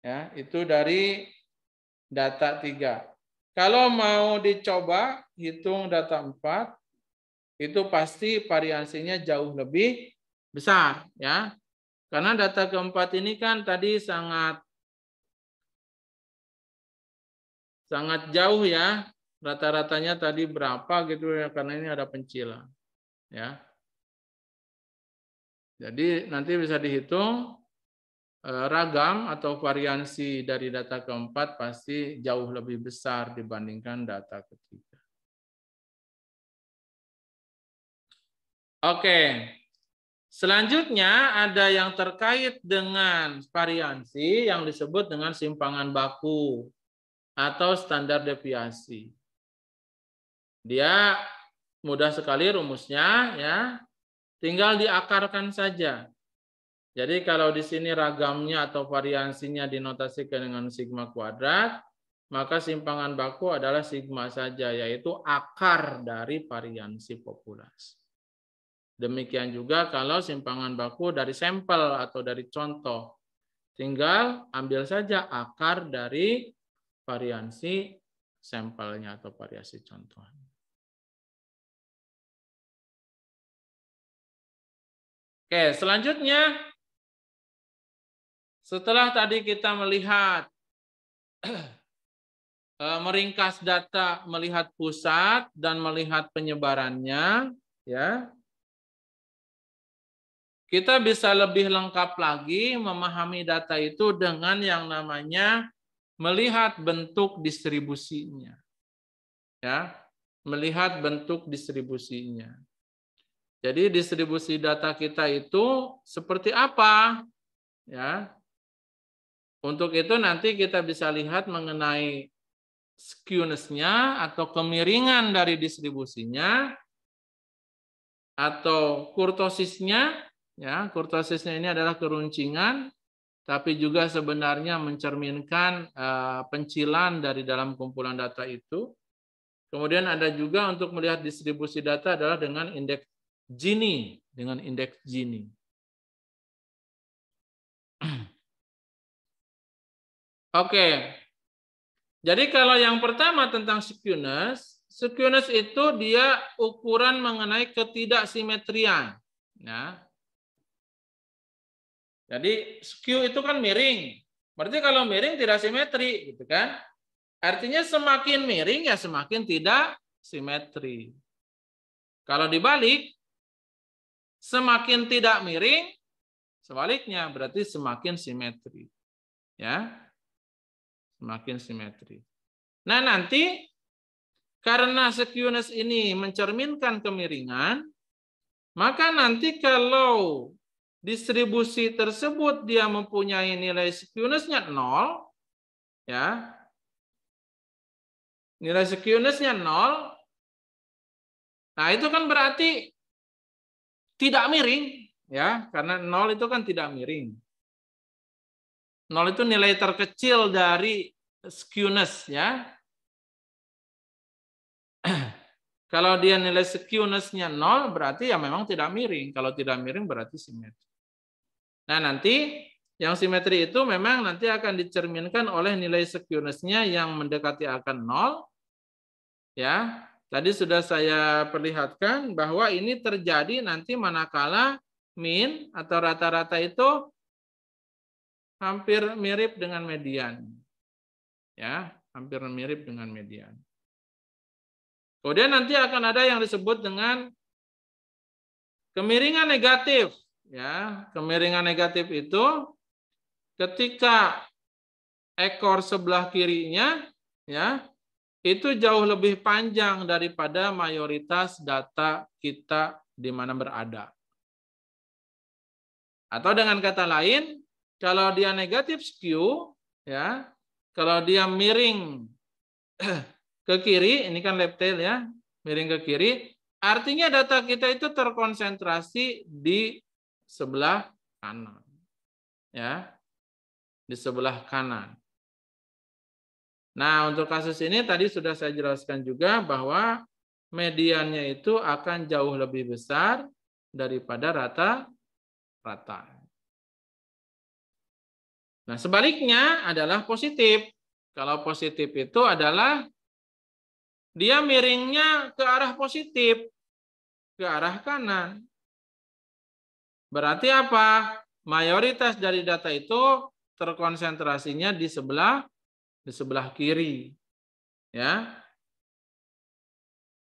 Ya, itu dari data 3. Kalau mau dicoba hitung data 4, itu pasti variansinya jauh lebih besar ya. Karena data keempat ini kan tadi sangat sangat jauh ya. Rata-ratanya tadi berapa gitu ya karena ini ada pencilan ya. Jadi nanti bisa dihitung Eh, ragam atau variansi dari data keempat pasti jauh lebih besar dibandingkan data ketiga. Oke, selanjutnya ada yang terkait dengan variansi yang disebut dengan simpangan baku atau standar deviasi. Dia mudah sekali rumusnya ya, tinggal diakarkan saja jadi kalau di sini ragamnya atau variansinya dinotasikan dengan sigma kuadrat, maka simpangan baku adalah sigma saja, yaitu akar dari variansi populasi. Demikian juga kalau simpangan baku dari sampel atau dari contoh. Tinggal ambil saja akar dari variansi sampelnya atau variasi contohnya. Oke, selanjutnya setelah tadi kita melihat eh, meringkas data melihat pusat dan melihat penyebarannya ya kita bisa lebih lengkap lagi memahami data itu dengan yang namanya melihat bentuk distribusinya ya melihat bentuk distribusinya jadi distribusi data kita itu seperti apa ya untuk itu nanti kita bisa lihat mengenai skewness-nya atau kemiringan dari distribusinya atau kurtosisnya ya kurtosisnya ini adalah keruncingan tapi juga sebenarnya mencerminkan eh, pencilan dari dalam kumpulan data itu kemudian ada juga untuk melihat distribusi data adalah dengan indeks Gini dengan indeks Gini Oke. Jadi kalau yang pertama tentang skewness, skewness itu dia ukuran mengenai ketidaksimetrian. Ya. Jadi skew itu kan miring. Berarti kalau miring tidak simetri, gitu kan? Artinya semakin miring ya semakin tidak simetri. Kalau dibalik, semakin tidak miring, sebaliknya berarti semakin simetri. Ya, Semakin simetri. Nah nanti karena skewness ini mencerminkan kemiringan, maka nanti kalau distribusi tersebut dia mempunyai nilai skewnessnya nol, ya nilai skewnessnya nol, nah itu kan berarti tidak miring, ya karena nol itu kan tidak miring. Nol itu nilai terkecil dari skewness ya. Kalau dia nilai skewnessnya nya nol, berarti ya memang tidak miring. Kalau tidak miring berarti simetri. Nah nanti yang simetri itu memang nanti akan dicerminkan oleh nilai skewnessnya yang mendekati akan nol. Ya, tadi sudah saya perlihatkan bahwa ini terjadi nanti manakala min atau rata-rata itu hampir mirip dengan median. Ya, hampir mirip dengan median. Kemudian nanti akan ada yang disebut dengan kemiringan negatif. Ya, kemiringan negatif itu ketika ekor sebelah kirinya ya itu jauh lebih panjang daripada mayoritas data kita di mana berada. Atau dengan kata lain, kalau dia negatif skew, ya, kalau dia miring ke kiri, ini kan left ya, miring ke kiri, artinya data kita itu terkonsentrasi di sebelah kanan. Ya. Di sebelah kanan. Nah, untuk kasus ini tadi sudah saya jelaskan juga bahwa mediannya itu akan jauh lebih besar daripada rata-rata. Nah, sebaliknya adalah positif. Kalau positif itu adalah dia miringnya ke arah positif, ke arah kanan. Berarti apa? Mayoritas dari data itu terkonsentrasinya di sebelah di sebelah kiri. Ya.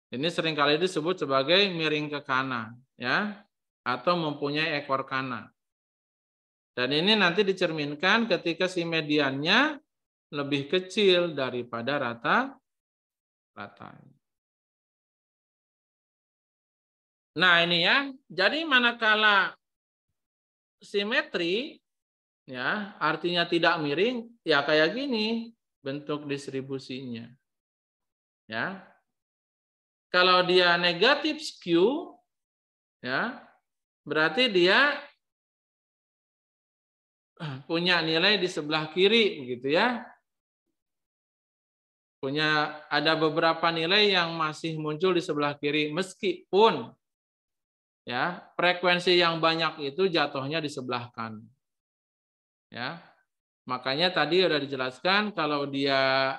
Ini seringkali disebut sebagai miring ke kanan, ya, atau mempunyai ekor kanan. Dan ini nanti dicerminkan ketika si mediannya lebih kecil daripada rata rata Nah, ini ya. Jadi manakala simetri ya, artinya tidak miring, ya kayak gini bentuk distribusinya. Ya. Kalau dia negatif skew ya, berarti dia punya nilai di sebelah kiri begitu ya. Punya ada beberapa nilai yang masih muncul di sebelah kiri meskipun ya, frekuensi yang banyak itu jatuhnya di sebelah kanan. Ya. Makanya tadi sudah dijelaskan kalau dia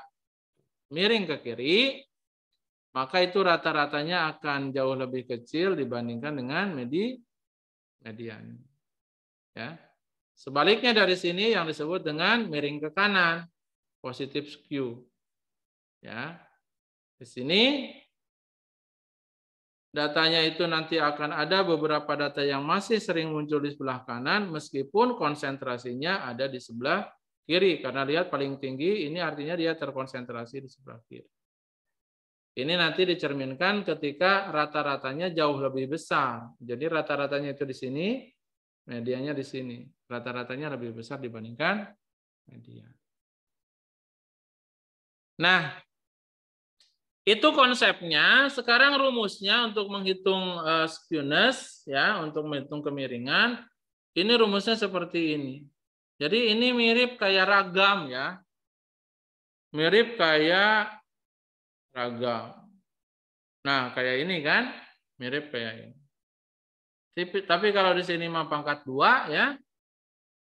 miring ke kiri maka itu rata-ratanya akan jauh lebih kecil dibandingkan dengan medi median. Ya. Sebaliknya dari sini yang disebut dengan miring ke kanan, positif skew. Ya. Di sini datanya itu nanti akan ada beberapa data yang masih sering muncul di sebelah kanan meskipun konsentrasinya ada di sebelah kiri karena lihat paling tinggi ini artinya dia terkonsentrasi di sebelah kiri. Ini nanti dicerminkan ketika rata-ratanya jauh lebih besar. Jadi rata-ratanya itu di sini, medianya di sini. Rata-ratanya lebih besar dibandingkan media. Nah, itu konsepnya. Sekarang rumusnya untuk menghitung uh, skewness ya, untuk menghitung kemiringan, ini rumusnya seperti ini. Jadi ini mirip kayak ragam ya. Mirip kayak ragam. Nah, kayak ini kan mirip kayak ini. Tapi, kalau di sini mah pangkat dua, ya,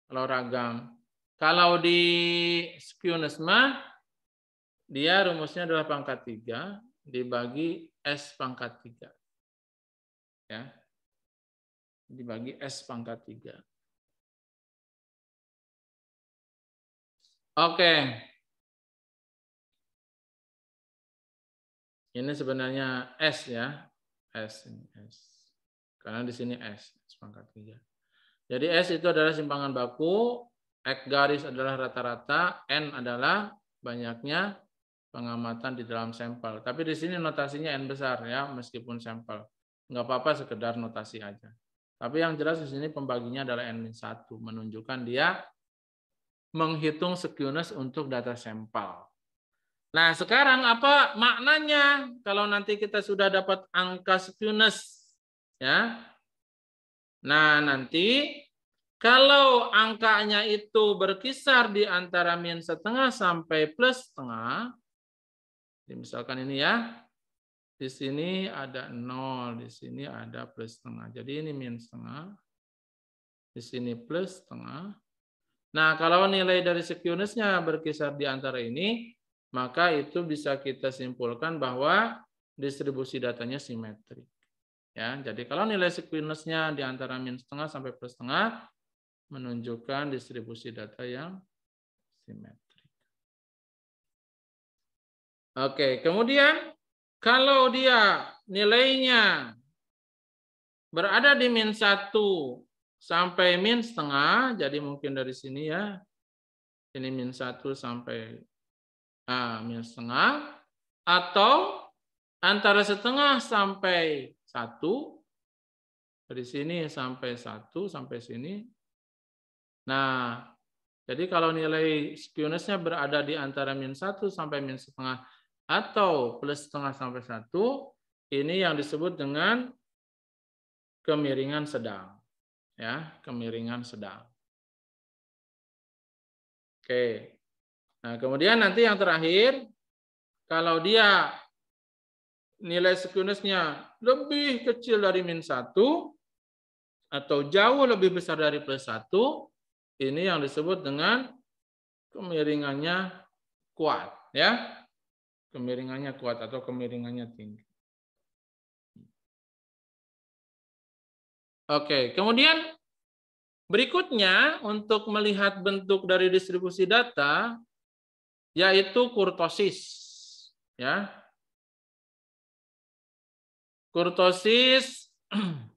kalau ragam. Kalau di skewness dia rumusnya adalah pangkat 3 dibagi S pangkat 3. Ya. Dibagi S pangkat 3. Oke. Ini sebenarnya S ya. S ini S. Karena di sini S, S pangkat 3. Jadi S itu adalah simpangan baku, X garis adalah rata-rata, N adalah banyaknya pengamatan di dalam sampel. Tapi di sini notasinya N besar ya, meskipun sampel. Nggak apa-apa sekedar notasi aja. Tapi yang jelas di sini pembaginya adalah N-1, menunjukkan dia menghitung skewness untuk data sampel. Nah, sekarang apa maknanya kalau nanti kita sudah dapat angka skewness? Ya. Nah, nanti kalau angkanya itu berkisar di antara min setengah sampai plus setengah, misalkan ini ya, di sini ada nol, di sini ada plus setengah. Jadi ini min setengah, di sini plus setengah. Nah, kalau nilai dari skewnessnya berkisar di antara ini, maka itu bisa kita simpulkan bahwa distribusi datanya simetrik. Ya, jadi kalau nilai skewnessnya di antara min setengah sampai plus setengah, menunjukkan distribusi data yang simetrik. Oke, kemudian kalau dia nilainya berada di min 1 sampai min setengah, jadi mungkin dari sini ya, ini min 1 sampai ah, min setengah, atau antara setengah sampai satu, dari sini sampai satu sampai sini, Nah, jadi kalau nilai skewnessnya berada di antara min 1 sampai min setengah atau plus setengah sampai 1, ini yang disebut dengan kemiringan sedang. Ya, kemiringan sedang. Oke. Nah, kemudian nanti yang terakhir, kalau dia nilai skewnessnya lebih kecil dari min 1 atau jauh lebih besar dari plus 1, ini yang disebut dengan kemiringannya kuat, ya. Kemiringannya kuat atau kemiringannya tinggi. Oke, kemudian berikutnya untuk melihat bentuk dari distribusi data yaitu kurtosis, ya. Kurtosis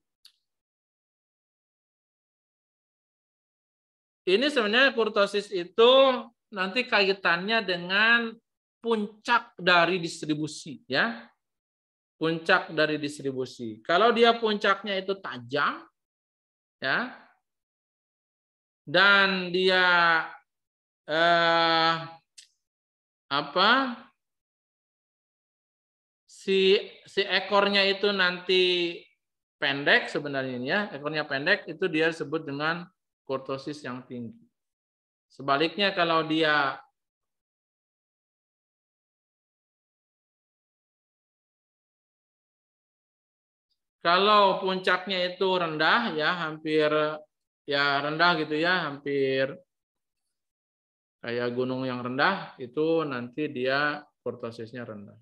Ini sebenarnya kurtosis itu nanti kaitannya dengan puncak dari distribusi ya. Puncak dari distribusi. Kalau dia puncaknya itu tajam ya. Dan dia eh, apa? Si si ekornya itu nanti pendek sebenarnya ya. Ekornya pendek itu dia sebut dengan kurtosis yang tinggi. Sebaliknya kalau dia kalau puncaknya itu rendah ya hampir ya rendah gitu ya hampir kayak gunung yang rendah itu nanti dia kurtosisnya rendah.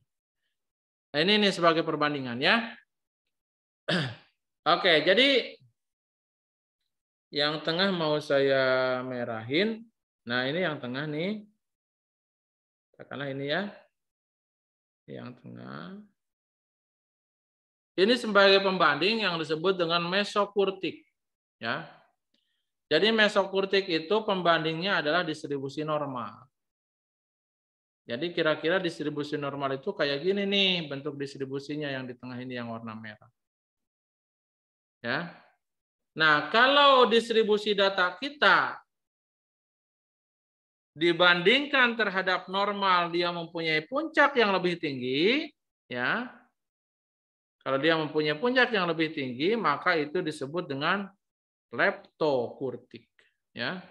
Nah, ini nih sebagai perbandingan ya. Oke, jadi yang tengah mau saya merahin. Nah, ini yang tengah nih. Katakanlah ini ya. Yang tengah. Ini sebagai pembanding yang disebut dengan mesokurtik. Ya. Jadi mesokurtik itu pembandingnya adalah distribusi normal. Jadi kira-kira distribusi normal itu kayak gini nih bentuk distribusinya yang di tengah ini yang warna merah. Ya. Nah, kalau distribusi data kita dibandingkan terhadap normal dia mempunyai puncak yang lebih tinggi, ya. Kalau dia mempunyai puncak yang lebih tinggi, maka itu disebut dengan leptokurtik, ya.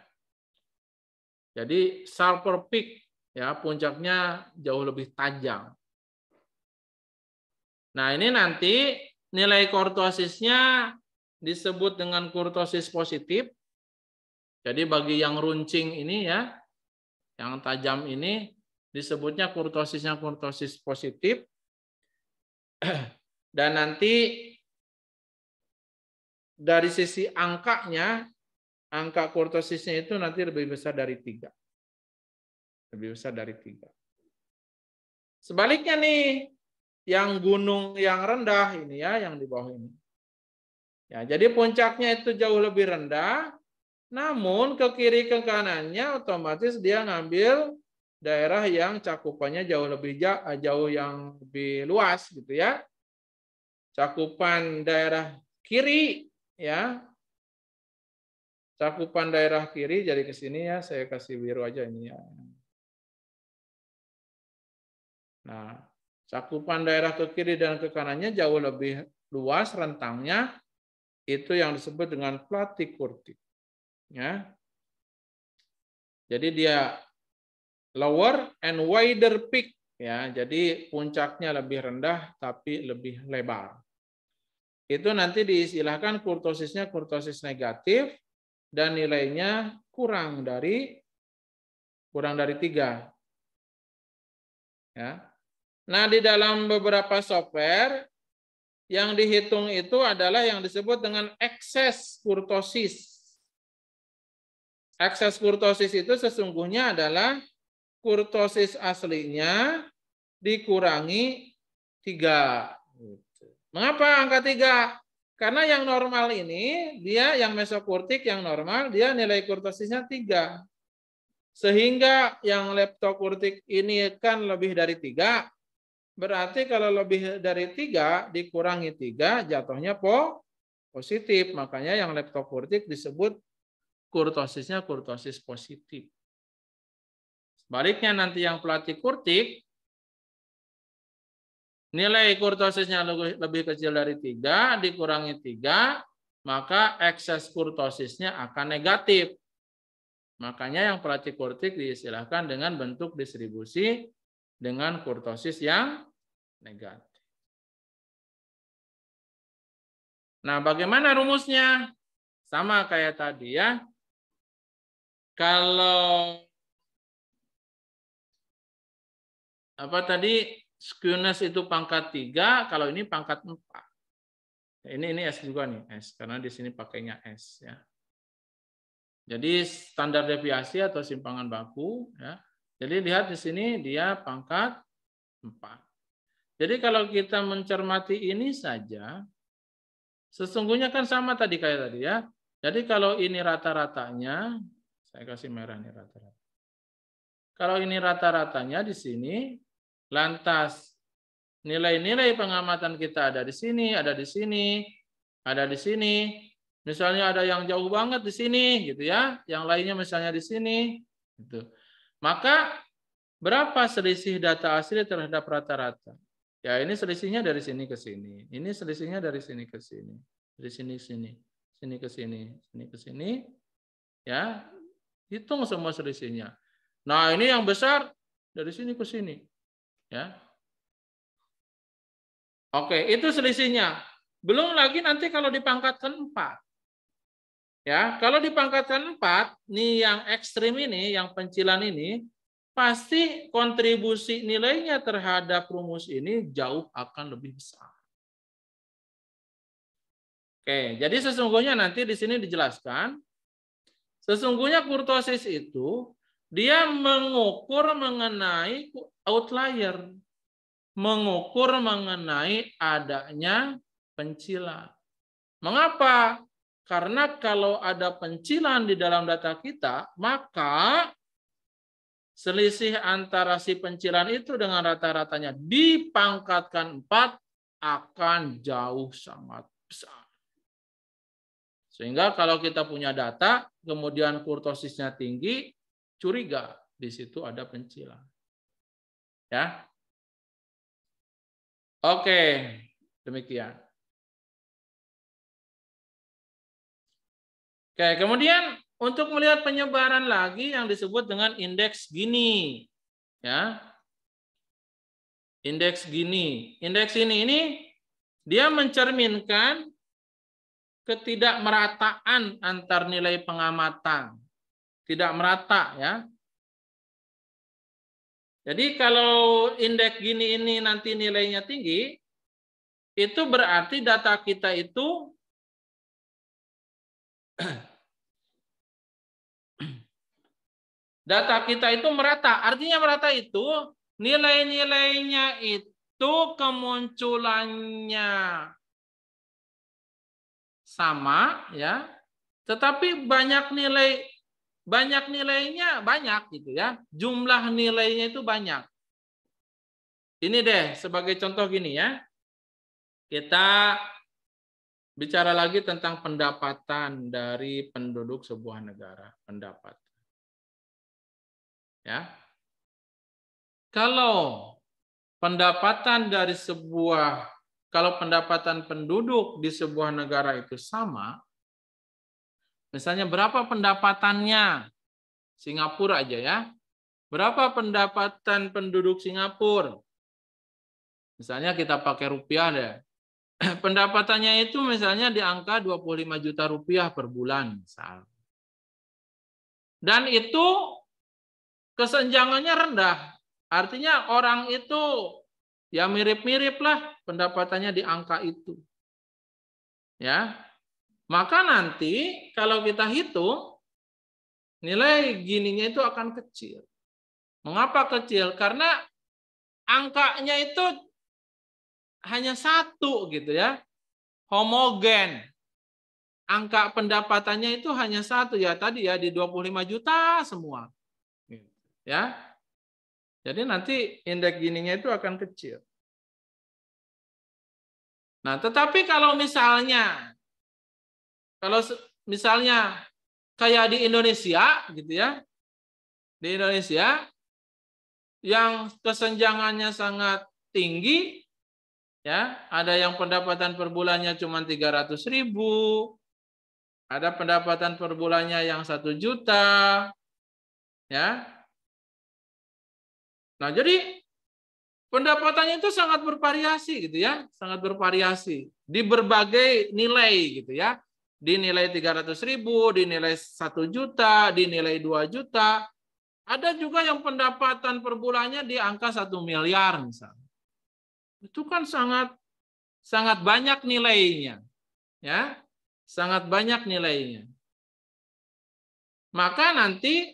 Jadi sulfur peak ya puncaknya jauh lebih tajam. Nah, ini nanti nilai kortuasisnya disebut dengan kurtosis positif. Jadi bagi yang runcing ini ya, yang tajam ini disebutnya kurtosisnya kurtosis positif. Dan nanti dari sisi angkanya, angka kurtosisnya itu nanti lebih besar dari tiga. Lebih besar dari tiga. Sebaliknya nih, yang gunung yang rendah ini ya, yang di bawah ini Ya, jadi puncaknya itu jauh lebih rendah, namun ke kiri ke kanannya otomatis dia ngambil daerah yang cakupannya jauh lebih eh, jauh yang lebih luas gitu ya. Cakupan daerah kiri ya. Cakupan daerah kiri jadi ke sini ya, saya kasih biru aja ini ya. Nah, cakupan daerah ke kiri dan ke kanannya jauh lebih luas rentangnya itu yang disebut dengan platykurtik. Ya. Jadi dia lower and wider peak ya. Jadi puncaknya lebih rendah tapi lebih lebar. Itu nanti diistilahkan kurtosisnya kurtosis negatif dan nilainya kurang dari kurang dari tiga. Ya. Nah, di dalam beberapa software yang dihitung itu adalah yang disebut dengan ekses kurtosis. Ekses kurtosis itu sesungguhnya adalah kurtosis aslinya dikurangi tiga. Mengapa angka tiga? Karena yang normal ini, dia yang mesokurtik yang normal, dia nilai kurtosisnya tiga. Sehingga yang leptokurtik ini kan lebih dari tiga, Berarti kalau lebih dari tiga dikurangi tiga jatuhnya po positif. Makanya yang leptokurtik disebut kurtosisnya kurtosis positif. Sebaliknya nanti yang pelatih kurtik nilai kurtosisnya lebih kecil dari tiga dikurangi tiga maka ekses kurtosisnya akan negatif. Makanya yang pelatih kurtik diistilahkan dengan bentuk distribusi dengan kurtosis yang negatif. Nah, bagaimana rumusnya? Sama kayak tadi ya. Kalau apa tadi skewness itu pangkat 3, kalau ini pangkat 4. Ini ini S juga nih, S karena di sini pakainya S ya. Jadi standar deviasi atau simpangan baku ya, jadi lihat di sini dia pangkat 4. Jadi kalau kita mencermati ini saja, sesungguhnya kan sama tadi kayak tadi ya. Jadi kalau ini rata-ratanya, saya kasih merah nih rata-rata. Kalau ini rata-ratanya di sini, lantas nilai-nilai pengamatan kita ada di sini, ada di sini, ada di sini. Misalnya ada yang jauh banget di sini, gitu ya. Yang lainnya misalnya di sini, gitu. Maka berapa selisih data asli terhadap rata-rata? Ya ini selisihnya dari sini ke sini. Ini selisihnya dari sini ke sini. Dari sini ke sini. Sini ke sini. Sini ke sini. Ya. Hitung semua selisihnya. Nah ini yang besar dari sini ke sini. Ya. Oke, itu selisihnya. Belum lagi nanti kalau dipangkatkan 4. Ya, kalau di pangkatan 4, nih yang ekstrim ini, yang pencilan ini, pasti kontribusi nilainya terhadap rumus ini jauh akan lebih besar. Oke, jadi sesungguhnya nanti di sini dijelaskan, sesungguhnya kurtosis itu dia mengukur mengenai outlier, mengukur mengenai adanya pencilan. Mengapa karena kalau ada pencilan di dalam data kita, maka selisih antara si pencilan itu dengan rata-ratanya dipangkatkan 4 akan jauh sangat besar. Sehingga kalau kita punya data, kemudian kurtosisnya tinggi, curiga di situ ada pencilan. Ya. Oke, demikian. Oke, kemudian untuk melihat penyebaran lagi yang disebut dengan indeks Gini. Ya. Indeks Gini. Indeks ini ini dia mencerminkan ketidakmerataan antar nilai pengamatan. Tidak merata ya. Jadi kalau indeks Gini ini nanti nilainya tinggi, itu berarti data kita itu Data kita itu merata. Artinya merata itu nilai-nilainya itu kemunculannya sama ya. Tetapi banyak nilai banyak nilainya banyak gitu ya. Jumlah nilainya itu banyak. Ini deh sebagai contoh gini ya. Kita Bicara lagi tentang pendapatan dari penduduk sebuah negara, pendapatan Ya. Kalau pendapatan dari sebuah kalau pendapatan penduduk di sebuah negara itu sama, misalnya berapa pendapatannya? Singapura aja ya. Berapa pendapatan penduduk Singapura? Misalnya kita pakai rupiah deh, pendapatannya itu misalnya di angka 25 juta rupiah per bulan misal. Dan itu kesenjangannya rendah. Artinya orang itu ya mirip-mirip lah pendapatannya di angka itu. Ya. Maka nanti kalau kita hitung nilai gininya itu akan kecil. Mengapa kecil? Karena angkanya itu hanya satu gitu ya. Homogen. Angka pendapatannya itu hanya satu ya tadi ya di 25 juta semua. Ya. Jadi nanti indeks gininya itu akan kecil. Nah, tetapi kalau misalnya kalau misalnya kayak di Indonesia gitu ya. Di Indonesia yang kesenjangannya sangat tinggi Ya, ada yang pendapatan per bulannya cuma 300 ribu, ada pendapatan per bulannya yang satu juta, ya. Nah, jadi pendapatannya itu sangat bervariasi gitu ya, sangat bervariasi di berbagai nilai gitu ya. Dinilai 300 ribu, dinilai satu juta, dinilai dua juta. Ada juga yang pendapatan per bulannya di angka satu miliar misalnya. Itu kan sangat sangat banyak nilainya. Ya, sangat banyak nilainya. Maka nanti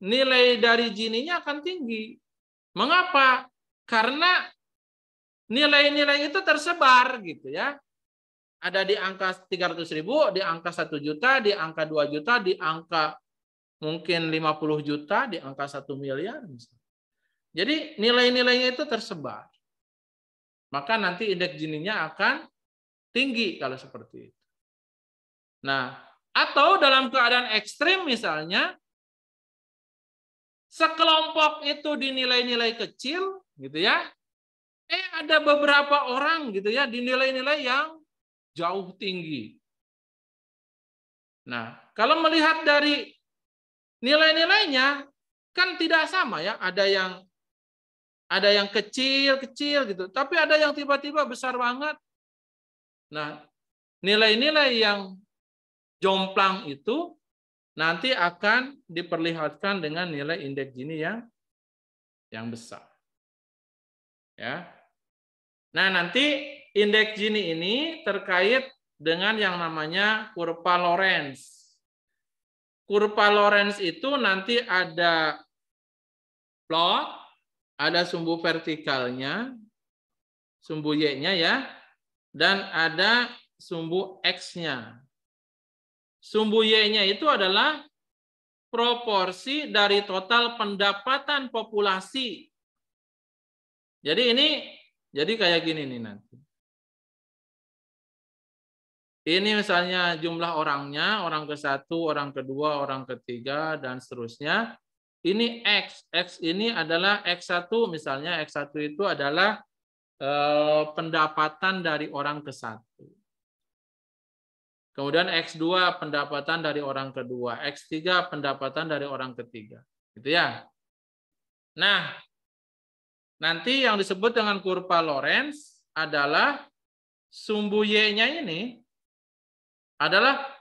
nilai dari jininya akan tinggi. Mengapa? Karena nilai-nilai itu tersebar gitu ya. Ada di angka 300.000 di angka 1 juta, di angka 2 juta, di angka mungkin 50 juta, di angka 1 miliar. Jadi nilai-nilainya itu tersebar maka nanti indeks jininya akan tinggi kalau seperti itu. Nah, atau dalam keadaan ekstrim misalnya, sekelompok itu dinilai-nilai kecil, gitu ya. Eh ada beberapa orang gitu ya dinilai-nilai yang jauh tinggi. Nah, kalau melihat dari nilai-nilainya kan tidak sama ya. Ada yang ada yang kecil-kecil gitu, tapi ada yang tiba-tiba besar banget. Nah, nilai-nilai yang jomplang itu nanti akan diperlihatkan dengan nilai indeks gini yang yang besar. Ya. Nah, nanti indeks gini ini terkait dengan yang namanya kurva Lorenz. Kurva Lorenz itu nanti ada plot ada sumbu vertikalnya, sumbu Y-nya ya, dan ada sumbu X-nya. Sumbu Y-nya itu adalah proporsi dari total pendapatan populasi. Jadi ini jadi kayak gini nih nanti. Ini misalnya jumlah orangnya, orang ke satu, orang kedua, orang ketiga, dan seterusnya. Ini X. X ini adalah X1 misalnya. X1 itu adalah eh, pendapatan dari orang ke satu. Kemudian X2 pendapatan dari orang kedua. X3 pendapatan dari orang ketiga. Gitu ya. Nah, nanti yang disebut dengan kurva Lorenz adalah sumbu Y-nya ini adalah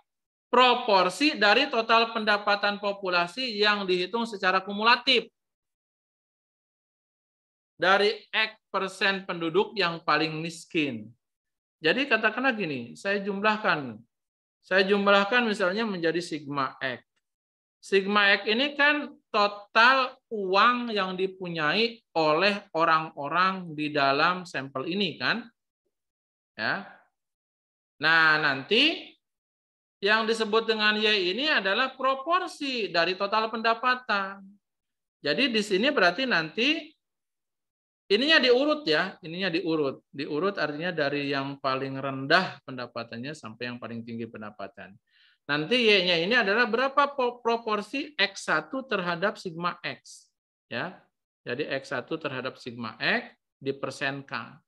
proporsi dari total pendapatan populasi yang dihitung secara kumulatif. Dari X persen penduduk yang paling miskin. Jadi katakanlah gini, saya jumlahkan. Saya jumlahkan misalnya menjadi sigma X. Sigma X ini kan total uang yang dipunyai oleh orang-orang di dalam sampel ini kan. Ya. Nah, nanti yang disebut dengan Y ini adalah proporsi dari total pendapatan. Jadi di sini berarti nanti ininya diurut ya, ininya diurut. Diurut artinya dari yang paling rendah pendapatannya sampai yang paling tinggi pendapatan. Nanti Y-nya ini adalah berapa proporsi X1 terhadap sigma X. Ya. Jadi X1 terhadap sigma X di dipersenkan.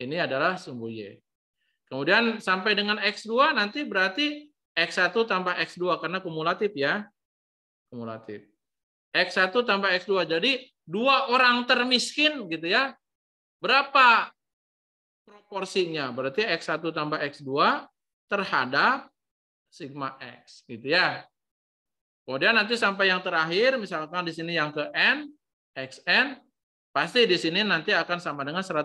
Ini adalah sumbu Y. Kemudian sampai dengan X2 nanti berarti X1 tambah X2 karena kumulatif ya. Kumulatif. X1 tambah X2. Jadi dua orang termiskin gitu ya. Berapa proporsinya? Berarti X1 tambah X2 terhadap sigma X gitu ya. Kemudian nanti sampai yang terakhir misalkan di sini yang ke N, XN, pasti di sini nanti akan sama dengan 100%.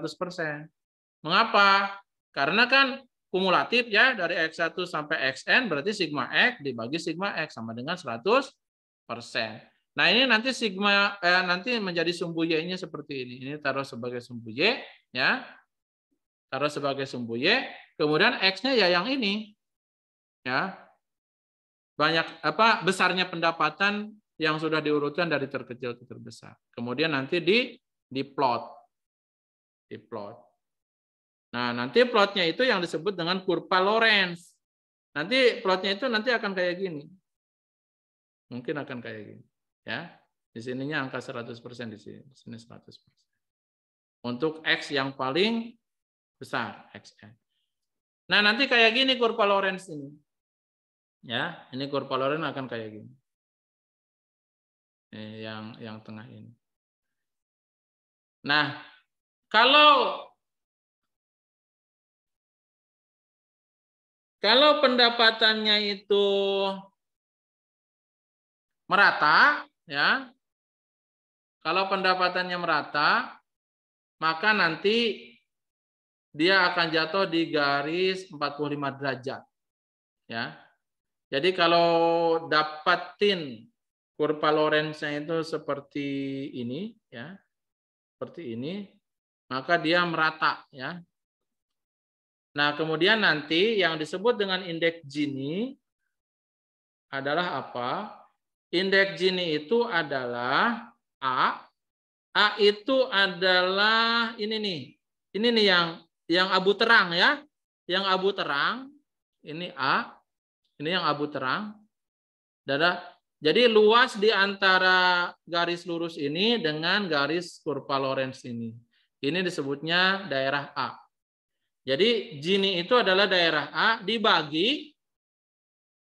Mengapa? Karena kan kumulatif ya dari X1 sampai Xn berarti sigma X dibagi sigma X sama dengan 100%. Nah, ini nanti sigma eh, nanti menjadi sumbu Y-nya seperti ini. Ini taruh sebagai sumbu Y ya. Taruh sebagai sumbu Y, kemudian X-nya ya yang ini. Ya. Banyak apa besarnya pendapatan yang sudah diurutkan dari terkecil ke terbesar. Kemudian nanti di diplot. Diplot. Nah, nanti plotnya itu yang disebut dengan kurva Lorentz. Nanti plotnya itu nanti akan kayak gini. Mungkin akan kayak gini. Ya. Di sininya angka 100%, di sini, di sini 100%. Untuk X yang paling besar, Xn. Ya. Nah, nanti kayak gini kurva Lorentz ini. Ya, ini kurva Lorentz akan kayak gini. Ini yang yang tengah ini. Nah, kalau Kalau pendapatannya itu merata, ya. Kalau pendapatannya merata, maka nanti dia akan jatuh di garis 45 derajat. Ya. Jadi kalau dapatin kurva Lorentz-nya itu seperti ini, ya. Seperti ini, maka dia merata, ya. Nah, kemudian nanti yang disebut dengan indeks Gini adalah apa? Indeks Gini itu adalah A. A itu adalah ini nih. Ini nih yang yang abu terang ya. Yang abu terang. Ini A. Ini yang abu terang. Dadah. Jadi luas di antara garis lurus ini dengan garis kurva Lorentz ini. Ini disebutnya daerah A. Jadi Jini itu adalah daerah A dibagi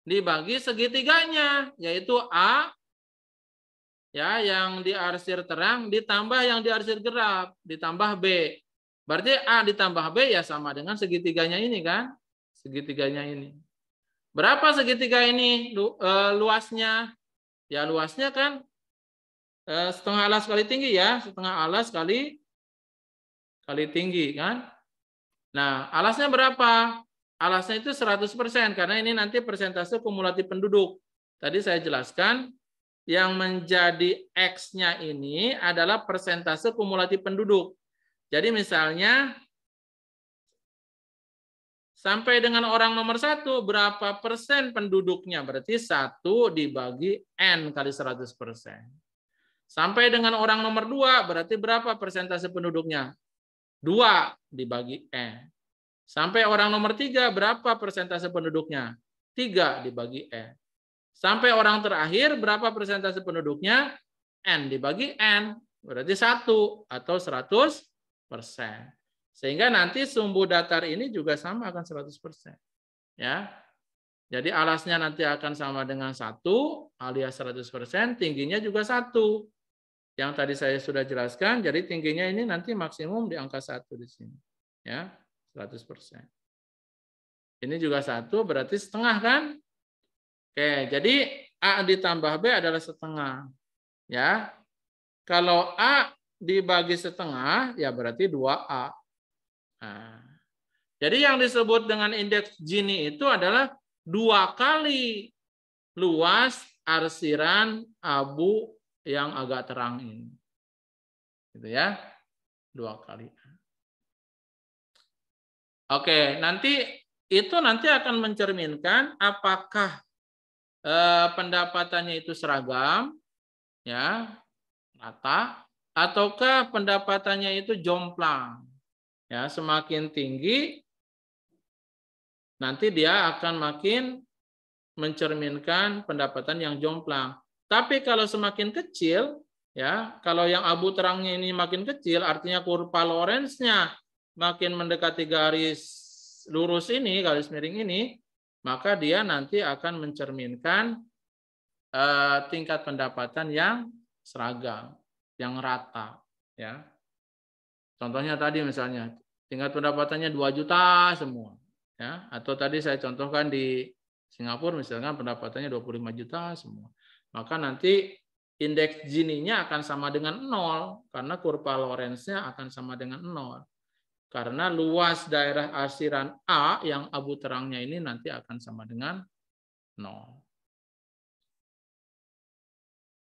dibagi segitiganya yaitu A ya yang diarsir terang ditambah yang diarsir gelap ditambah B. Berarti A ditambah B ya sama dengan segitiganya ini kan? Segitiganya ini. Berapa segitiga ini lu, e, luasnya? Ya luasnya kan e, setengah alas kali tinggi ya, setengah alas kali kali tinggi kan? Nah, alasnya berapa? Alasnya itu 100% karena ini nanti persentase kumulatif penduduk. Tadi saya jelaskan yang menjadi X-nya ini adalah persentase kumulatif penduduk. Jadi misalnya sampai dengan orang nomor satu berapa persen penduduknya? Berarti satu dibagi N kali 100 persen. Sampai dengan orang nomor dua berarti berapa persentase penduduknya? Dua dibagi N. Eh. Sampai orang nomor tiga, berapa persentase penduduknya? Tiga dibagi N. Eh. Sampai orang terakhir, berapa persentase penduduknya? N dibagi N. Berarti satu atau 100 persen. Sehingga nanti sumbu datar ini juga sama akan 100 persen. Ya. Jadi alasnya nanti akan sama dengan satu alias 100 persen, tingginya juga satu yang tadi saya sudah jelaskan, jadi tingginya ini nanti maksimum di angka satu di sini. Ya, 100%. Ini juga satu berarti setengah kan? Oke, jadi A ditambah B adalah setengah. Ya. Kalau A dibagi setengah, ya berarti 2A. Nah, jadi yang disebut dengan indeks Gini itu adalah dua kali luas arsiran abu yang agak terang ini. Gitu ya. Dua kali Oke, nanti itu nanti akan mencerminkan apakah eh, pendapatannya itu seragam, ya, rata, ataukah pendapatannya itu jomplang. Ya, semakin tinggi nanti dia akan makin mencerminkan pendapatan yang jomplang. Tapi kalau semakin kecil, ya kalau yang abu terangnya ini makin kecil, artinya kurva Lorentz-nya makin mendekati garis lurus ini, garis miring ini, maka dia nanti akan mencerminkan uh, tingkat pendapatan yang seragam, yang rata, ya. Contohnya tadi misalnya tingkat pendapatannya 2 juta semua, ya. Atau tadi saya contohkan di Singapura misalnya pendapatannya 25 juta semua maka nanti indeks Gini-nya akan sama dengan nol karena kurva Lorentz-nya akan sama dengan nol. Karena luas daerah asiran A yang abu terangnya ini nanti akan sama dengan nol.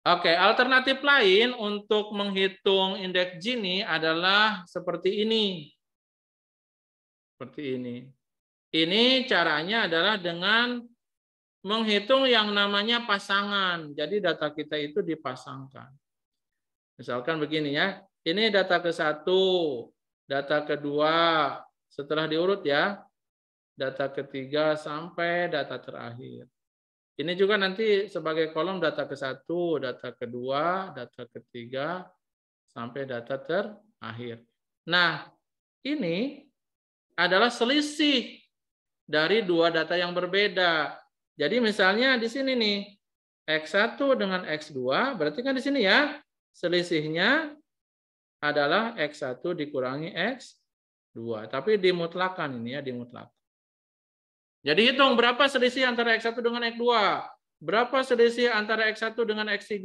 Oke, alternatif lain untuk menghitung indeks Gini adalah seperti ini. Seperti ini. Ini caranya adalah dengan menghitung yang namanya pasangan. Jadi data kita itu dipasangkan. Misalkan begini ya, ini data ke satu, data kedua, setelah diurut ya, data ketiga sampai data terakhir. Ini juga nanti sebagai kolom data ke satu, data kedua, data ketiga, sampai data terakhir. Nah, ini adalah selisih dari dua data yang berbeda. Jadi misalnya di sini nih, X1 dengan X2, berarti kan di sini ya, selisihnya adalah X1 dikurangi X2. Tapi dimutlakan ini ya, dimutlak. Jadi hitung berapa selisih antara X1 dengan X2, berapa selisih antara X1 dengan X3,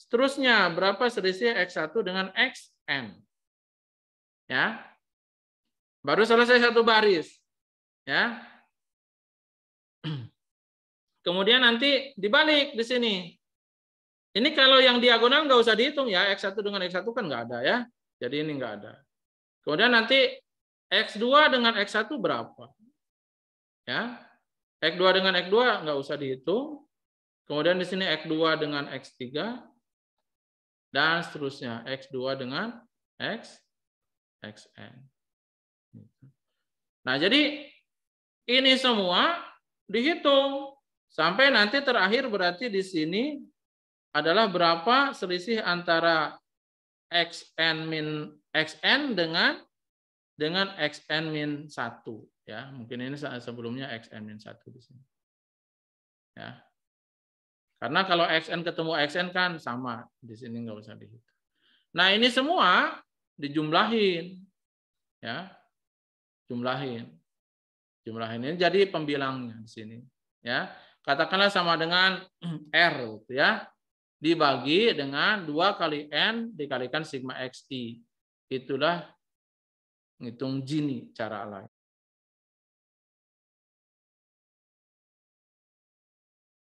seterusnya berapa selisih X1 dengan Xn. Ya, Baru selesai satu baris. Ya, Kemudian nanti dibalik di sini. Ini kalau yang diagonal nggak usah dihitung ya. X1 dengan X1 kan nggak ada ya. Jadi ini nggak ada. Kemudian nanti X2 dengan X1 berapa? Ya, X2 dengan X2 nggak usah dihitung. Kemudian di sini X2 dengan X3. Dan seterusnya. X2 dengan X, Xn. Nah, jadi ini semua dihitung. Sampai nanti terakhir berarti di sini adalah berapa selisih antara xn min xn dengan dengan xn min 1 ya. Mungkin ini sebelumnya xn min 1 di sini. Ya. Karena kalau xn ketemu xn kan sama di sini nggak usah dihitung. Nah, ini semua dijumlahin. Ya. Jumlahin. Jumlahin ini jadi pembilangnya di sini, ya katakanlah sama dengan R gitu ya dibagi dengan dua kali N dikalikan sigma XI. Itulah ngitung Gini cara lain.